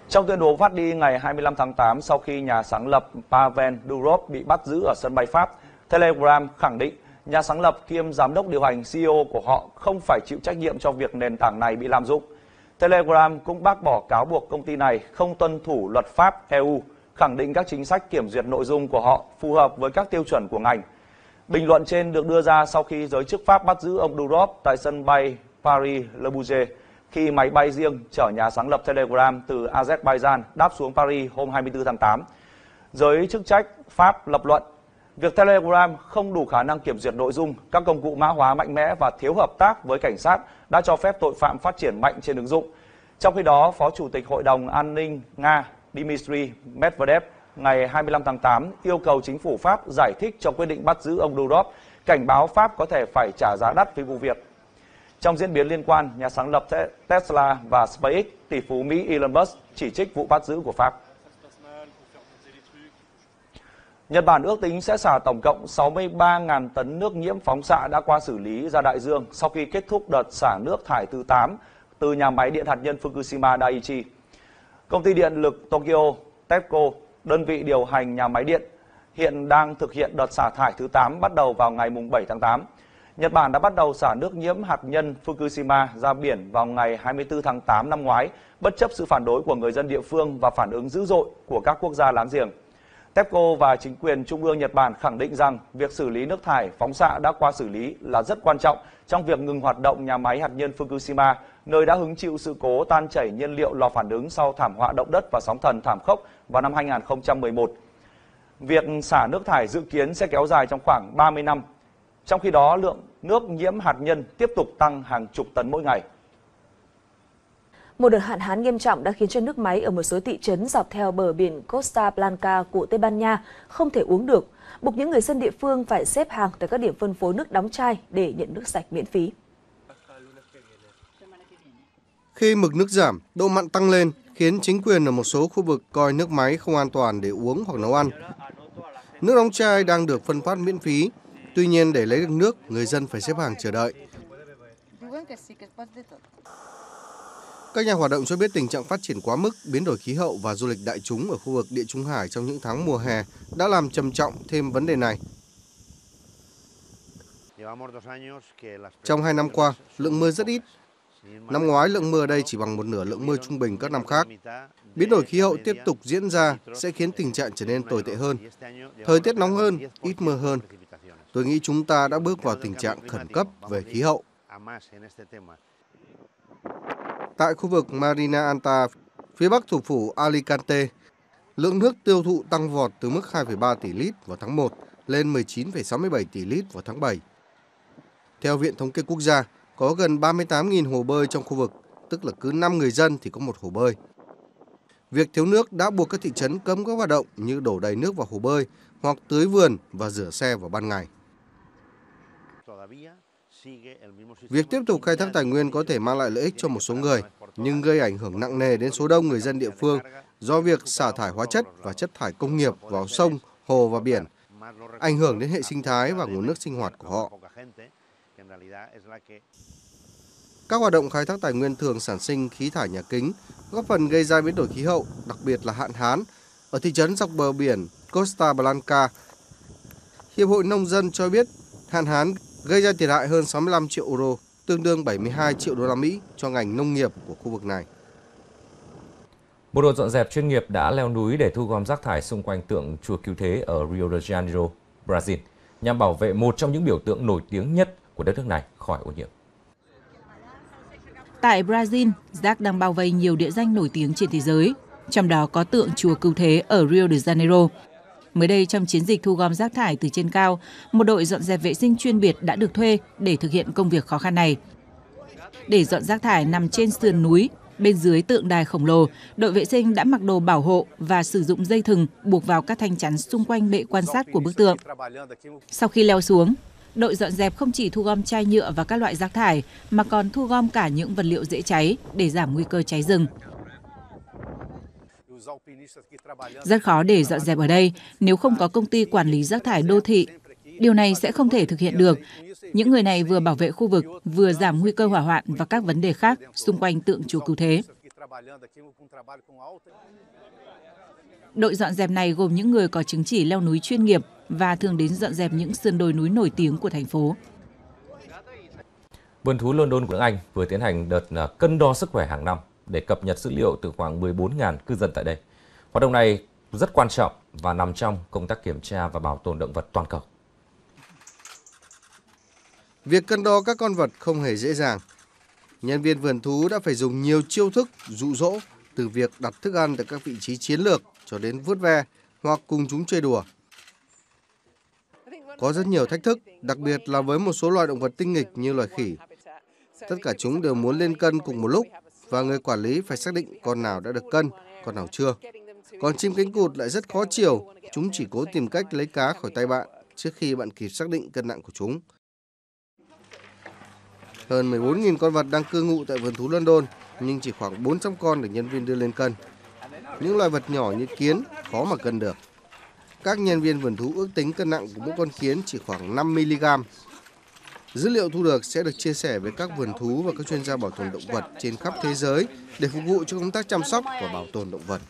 trong tuyên bố phát đi ngày 25 tháng 8 sau khi nhà sáng lập Pavel Durov bị bắt giữ ở sân bay Pháp, Telegram khẳng định nhà sáng lập kiêm giám đốc điều hành CEO của họ không phải chịu trách nhiệm cho việc nền tảng này bị lạm dụng. Telegram cũng bác bỏ cáo buộc công ty này không tuân thủ luật pháp EU khẳng định các chính sách kiểm duyệt nội dung của họ phù hợp với các tiêu chuẩn của ngành. Bình luận trên được đưa ra sau khi giới chức Pháp bắt giữ ông Durov tại sân bay Paris Le Bourget khi máy bay riêng chở nhà sáng lập Telegram từ Azerbaijan đáp xuống Paris hôm 24 tháng 8. Giới chức trách Pháp lập luận việc Telegram không đủ khả năng kiểm duyệt nội dung, các công cụ mã hóa mạnh mẽ và thiếu hợp tác với cảnh sát đã cho phép tội phạm phát triển mạnh trên ứng dụng. Trong khi đó, Phó Chủ tịch Hội đồng An ninh Nga Dmitry Medvedev ngày 25 tháng 8 yêu cầu chính phủ Pháp giải thích cho quyết định bắt giữ ông Durov, cảnh báo Pháp có thể phải trả giá đắt vì vụ việc. Trong diễn biến liên quan, nhà sáng lập Tesla và SpaceX, tỷ phú Mỹ Elon Musk chỉ trích vụ bắt giữ của Pháp. Nhật Bản ước tính sẽ xả tổng cộng 63.000 tấn nước nhiễm phóng xạ đã qua xử lý ra đại dương sau khi kết thúc đợt xả nước thải thứ 8 từ nhà máy điện hạt nhân Fukushima Daiichi. Công ty điện lực Tokyo TEPCO, đơn vị điều hành nhà máy điện, hiện đang thực hiện đợt xả thải thứ 8 bắt đầu vào ngày 7 tháng 8. Nhật Bản đã bắt đầu xả nước nhiễm hạt nhân Fukushima ra biển vào ngày 24 tháng 8 năm ngoái, bất chấp sự phản đối của người dân địa phương và phản ứng dữ dội của các quốc gia láng giềng. TEPCO và chính quyền Trung ương Nhật Bản khẳng định rằng việc xử lý nước thải phóng xạ đã qua xử lý là rất quan trọng trong việc ngừng hoạt động nhà máy hạt nhân Fukushima nơi đã hứng chịu sự cố tan chảy nhiên liệu lò phản ứng sau thảm họa động đất và sóng thần thảm khốc vào năm 2011. Việc xả nước thải dự kiến sẽ kéo dài trong khoảng 30 năm. Trong khi đó, lượng nước nhiễm hạt nhân tiếp tục tăng hàng chục tấn mỗi ngày. Một đợt hạn hán nghiêm trọng đã khiến cho nước máy ở một số thị trấn dọc theo bờ biển Costa Blanca của Tây Ban Nha không thể uống được, buộc những người dân địa phương phải xếp hàng tại các điểm phân phối nước đóng chai để nhận nước sạch miễn phí. Khi mực nước giảm, độ mặn tăng lên khiến chính quyền ở một số khu vực coi nước máy không an toàn để uống hoặc nấu ăn. Nước đóng chai đang được phân phát miễn phí, tuy nhiên để lấy được nước, người dân phải xếp hàng chờ đợi. Các nhà hoạt động cho biết tình trạng phát triển quá mức, biến đổi khí hậu và du lịch đại chúng ở khu vực Địa Trung Hải trong những tháng mùa hè đã làm trầm trọng thêm vấn đề này. Trong hai năm qua, lượng mưa rất ít, Năm ngoái lượng mưa ở đây chỉ bằng một nửa lượng mưa trung bình các năm khác. Biến đổi khí hậu tiếp tục diễn ra sẽ khiến tình trạng trở nên tồi tệ hơn. Thời tiết nóng hơn, ít mưa hơn. Tôi nghĩ chúng ta đã bước vào tình trạng khẩn cấp về khí hậu. Tại khu vực Marina Anta, phía bắc thủ phủ Alicante, lượng nước tiêu thụ tăng vọt từ mức 2,3 tỷ lít vào tháng 1 lên 19,67 tỷ lít vào tháng 7. Theo Viện Thống kê Quốc gia, có gần 38.000 hồ bơi trong khu vực, tức là cứ 5 người dân thì có một hồ bơi. Việc thiếu nước đã buộc các thị trấn cấm các hoạt động như đổ đầy nước vào hồ bơi hoặc tưới vườn và rửa xe vào ban ngày. Việc tiếp tục khai thác tài nguyên có thể mang lại lợi ích cho một số người, nhưng gây ảnh hưởng nặng nề đến số đông người dân địa phương do việc xả thải hóa chất và chất thải công nghiệp vào sông, hồ và biển, ảnh hưởng đến hệ sinh thái và nguồn nước sinh hoạt của họ. Các hoạt động khai thác tài nguyên thường sản sinh khí thải nhà kính, góp phần gây ra biến đổi khí hậu, đặc biệt là hạn hán. Ở thị trấn dọc bờ biển Costa Blanca, Hiệp hội Nông dân cho biết hạn hán gây ra thiệt hại hơn 65 triệu euro, tương đương 72 triệu đô la Mỹ cho ngành nông nghiệp của khu vực này. Một đội dọn dẹp chuyên nghiệp đã leo núi để thu gom rác thải xung quanh tượng chùa Cứu Thế ở Rio de Janeiro, Brazil, nhằm bảo vệ một trong những biểu tượng nổi tiếng nhất của đất nước này khỏi ô nhiễm. Tại Brazil, rác đang bao vây nhiều địa danh nổi tiếng trên thế giới, trong đó có tượng chùa cứu thế ở Rio de Janeiro. Mới đây trong chiến dịch thu gom rác thải từ trên cao, một đội dọn dẹp vệ sinh chuyên biệt đã được thuê để thực hiện công việc khó khăn này. Để dọn rác thải nằm trên sườn núi, bên dưới tượng đài khổng lồ, đội vệ sinh đã mặc đồ bảo hộ và sử dụng dây thừng buộc vào các thanh chắn xung quanh bệ quan sát của bức tượng. Sau khi leo xuống, đội dọn dẹp không chỉ thu gom chai nhựa và các loại rác thải mà còn thu gom cả những vật liệu dễ cháy để giảm nguy cơ cháy rừng. Rất khó để dọn dẹp ở đây nếu không có công ty quản lý rác thải đô thị. Điều này sẽ không thể thực hiện được. Những người này vừa bảo vệ khu vực, vừa giảm nguy cơ hỏa hoạn và các vấn đề khác xung quanh tượng chúa cứu thế. Đội dọn dẹp này gồm những người có chứng chỉ leo núi chuyên nghiệp, và thường đến dọn dẹp những sườn đồi núi nổi tiếng của thành phố. Vườn thú London của nước Anh vừa tiến hành đợt à, cân đo sức khỏe hàng năm để cập nhật dữ liệu từ khoảng 14.000 cư dân tại đây. Hoạt động này rất quan trọng và nằm trong công tác kiểm tra và bảo tồn động vật toàn cầu. Việc cân đo các con vật không hề dễ dàng. Nhân viên vườn thú đã phải dùng nhiều chiêu thức dụ dỗ từ việc đặt thức ăn tại các vị trí chiến lược cho đến vớt ve hoặc cùng chúng chơi đùa có rất nhiều thách thức, đặc biệt là với một số loài động vật tinh nghịch như loài khỉ. Tất cả chúng đều muốn lên cân cùng một lúc và người quản lý phải xác định con nào đã được cân, con nào chưa. Còn chim cánh cụt lại rất khó chiều, chúng chỉ cố tìm cách lấy cá khỏi tay bạn trước khi bạn kịp xác định cân nặng của chúng. Hơn 14.000 con vật đang cư ngụ tại vườn thú London, nhưng chỉ khoảng 400 con được nhân viên đưa lên cân. Những loài vật nhỏ như kiến khó mà cân được. Các nhân viên vườn thú ước tính cân nặng của mỗi con kiến chỉ khoảng 5mg. Dữ liệu thu được sẽ được chia sẻ với các vườn thú và các chuyên gia bảo tồn động vật trên khắp thế giới để phục vụ cho công tác chăm sóc và bảo tồn động vật.